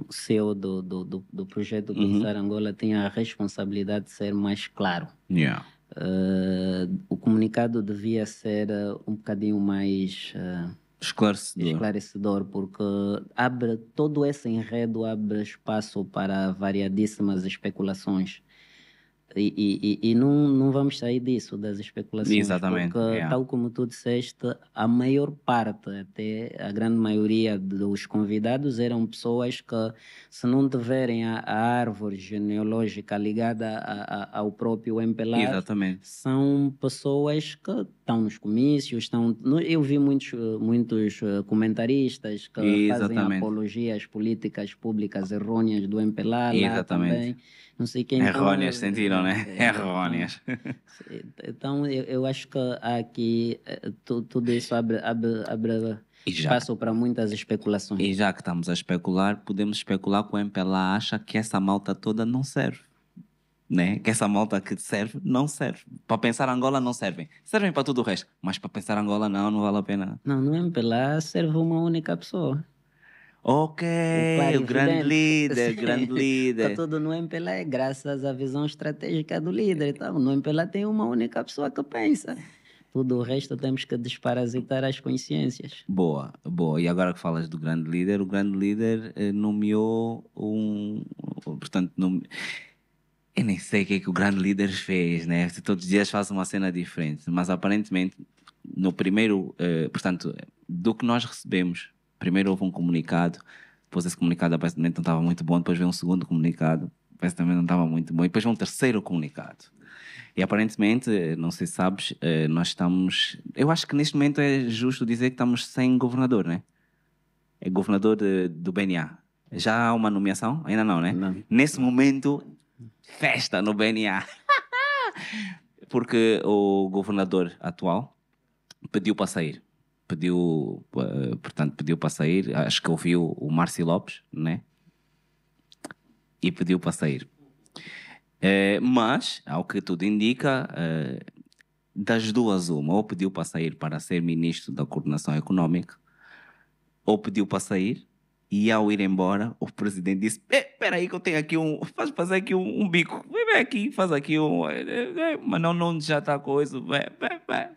o CEO do, do, do, do projeto uhum. Angola tinha a responsabilidade de ser mais claro. Yeah. Uh, o comunicado devia ser eh, um bocadinho mais uh, esclarecedor. esclarecedor, porque abre todo esse enredo abre espaço para variadíssimas especulações. E, e, e, não, não vamos sair disso, das especulações. Exatamente. Porque, tal como tu disseste, a maior parte, até a grande maioria dos convidados eram pessoas que, se não tiverem a, a árvore genealógica ligada a, a, ao próprio MPLA, são pessoas que estão nos comícios, estão. Eu vi muitos, muitos eh, comentaristas que Exatamente. fazem apologias políticas públicas errôneas do MPLA. Exatamente. Também não sei quem. Tá né? Né? É, Errôneas, então, sentiram, né? É, Errôneas. Então, eu, eu, acho que aqui eh, tudo isso abre, abre, abre espaço para muitas especulações. E já que estamos a especular, podemos especular que o MPLA acha que essa malta toda não serve. Né? Que essa malta que serve, não serve. Para pensar Angola, não servem. Servem para tudo o resto. Mas para pensar Angola, não, não vale a pena. Não, no MPLA serve uma única pessoa. Ok, o, o grande líder, grande tá líder. Está tudo no MPLA, graças à visão estratégica do líder. Então, no MPLA tem uma única pessoa que pensa. Tudo o resto temos que desparasitar as consciências. Boa, boa. E agora que falas do grande líder, o grande líder eh, nomeou um. Portanto, nome... eu nem sei o que é que o grande líder fez, né? Todos os dias faz uma cena diferente, mas aparentemente, no primeiro. Eh, portanto, do que nós recebemos primeiro houve um comunicado, depois esse comunicado aparentemente não estava muito bom, depois veio um segundo comunicado, parece também não estava muito bom, e depois veio um terceiro comunicado. E aparentemente, não sei se sabes, eh, nós estamos. Eu acho que neste momento é justo dizer que estamos sem governador, né? É governador de, do BNA. Já há uma nomeação? Ainda não, né? Não. Nesse momento, festa no BNA. Porque o governador atual pediu para sair pediu, portanto, pediu para sair, acho que ouviu o Márcio Lopes, né? E pediu para sair. Eh, mas, ao que tudo indica, eh, das duas, uma, ou pediu para sair para ser ministro da coordenação econômica, ou pediu para sair, e ao ir embora, o presidente disse: eh, Espera aí, que eu tenho aqui um. Faz fazer aqui um, um bico, vem aqui, faz aqui um. Mas não, não já está coisa, vem vem vai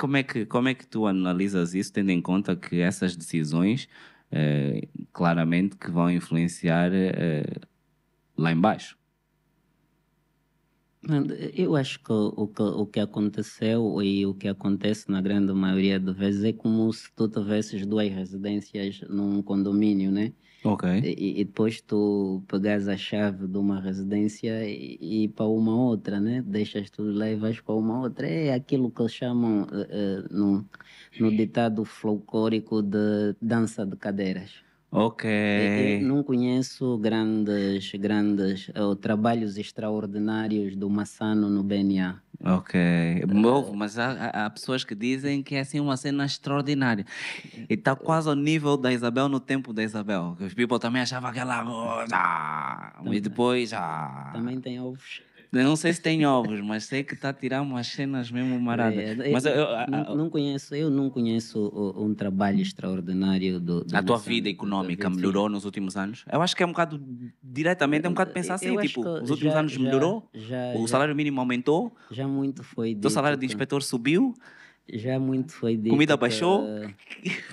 como é que como é que tu analisas isso tendo em conta que essas decisões eh, claramente que vão influenciar eh, lá embaixo eu acho que o, que o que aconteceu e o que acontece na grande maioria das vezes é como se tu tivesses duas residências num condomínio, né? Ok. E, e, depois tu pegas a chave de uma residência e, e para uma outra, né? Deixas tudo lá e vais para uma outra. É aquilo que eles chamam uh, eh, uh, eh, no, no ditado folclórico de dança de cadeiras. Ok. não conheço grandes, grandes uh, trabalhos extraordinários do Massano no BNA. Ok. Bom, eh, mas há, há, pessoas que dizem que é assim uma cena extraordinária. E está quase ao nível da Isabel no tempo da Isabel. Os people também achavam aquela. Ah, e depois. Ah. Também tem ovos. Não sei se tem ovos, mas sei que está a tirar umas cenas mesmo maradas. É, mas eu, eu, eu não, não, conheço, eu não conheço um trabalho extraordinário do. do a tua vida económica vida. melhorou nos últimos anos? Eu acho que é um bocado diretamente, é um bocado pensar assim, tipo, os últimos já, anos já, melhorou, já, o salário mínimo aumentou, já muito foi. o salário de inspetor subiu já é muito foi dito. Comida baixou?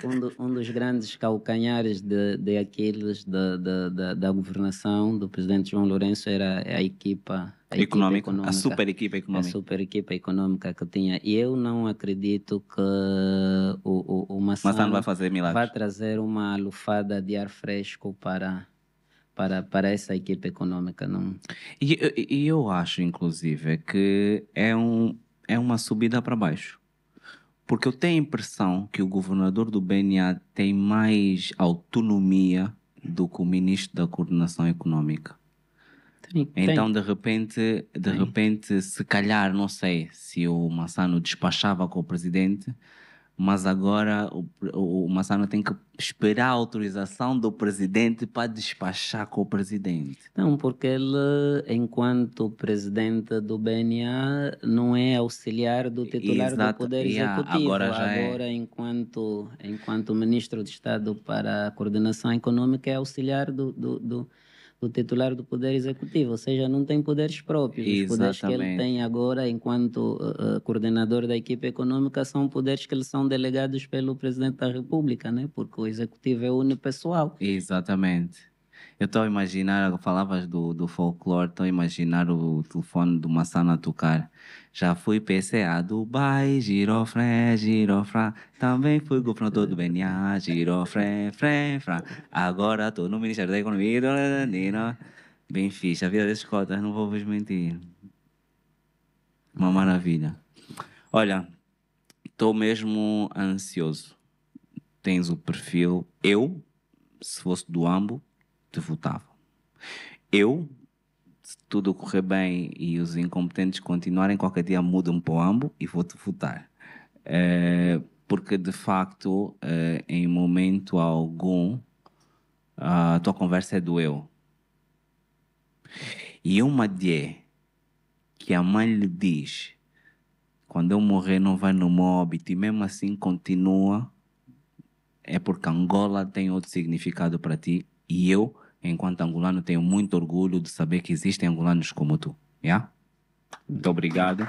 Um, do, um, dos grandes calcanhares de, de da, da, da governação do presidente João Lourenço era a equipa a econômica, econômica, a super equipa econômica. A super equipa econômica que tinha. E eu não acredito que o, o, o Massano, vai fazer milagres. Vai trazer uma lufada de ar fresco para, para, para essa equipa econômica. Não... E, e eu acho, inclusive, que é, um, é uma subida para baixo. Porque eu tenho a impressão que o governador do BNA tem mais autonomia do que o ministro da Coordenação Económica. Tem, então, tem. de repente, de tem. repente, se calhar, não sei, se o Massano despachava com o presidente, mas agora o, o Massano tem que esperar a autorização do presidente para despachar com o presidente. Não, porque ele, enquanto presidente do BNA, não é auxiliar do titular Exato. do Poder yeah, Executivo. Agora, é- agora é... enquanto, enquanto ministro de Estado para a Coordenação Econômica, é auxiliar do, do, do do titular do Poder Executivo, ou seja, não tem poderes próprios. Exatamente. Os poderes que ele tem agora, enquanto uh, coordenador da equipe econômica, são poderes que eles são delegados pelo Presidente da República, né? porque o Executivo é unipessoal. Exatamente. Eu estou a imaginar, falavas do, do folclore, estou a imaginar o telefone do Massana tocar. Já fui PCA Dubai, girofré, girofrá. Também fui governador do BNA, girofré, fré, frá. Agora tô no Ministério da Economia e Nina. Bem fixe, a vida desses cotas, não vou vos mentir. Uma maravilha. Olha, tô mesmo ansioso. Tens o perfil. Eu, se fosse do AMBO, te votava. Eu se tudo correr bem e os incompetentes continuarem, qualquer dia mudam para o AMBO e vou-te votar. É, porque, de facto, é, em momento algum, a tua conversa é do eu. E uma de que a mãe lhe diz: quando eu morrer, não vai no meu e mesmo assim continua, é porque Angola tem outro significado para ti e eu enquanto angolano, tenho muito orgulho de saber que existem angolanos como tu. Yeah? Muito obrigado.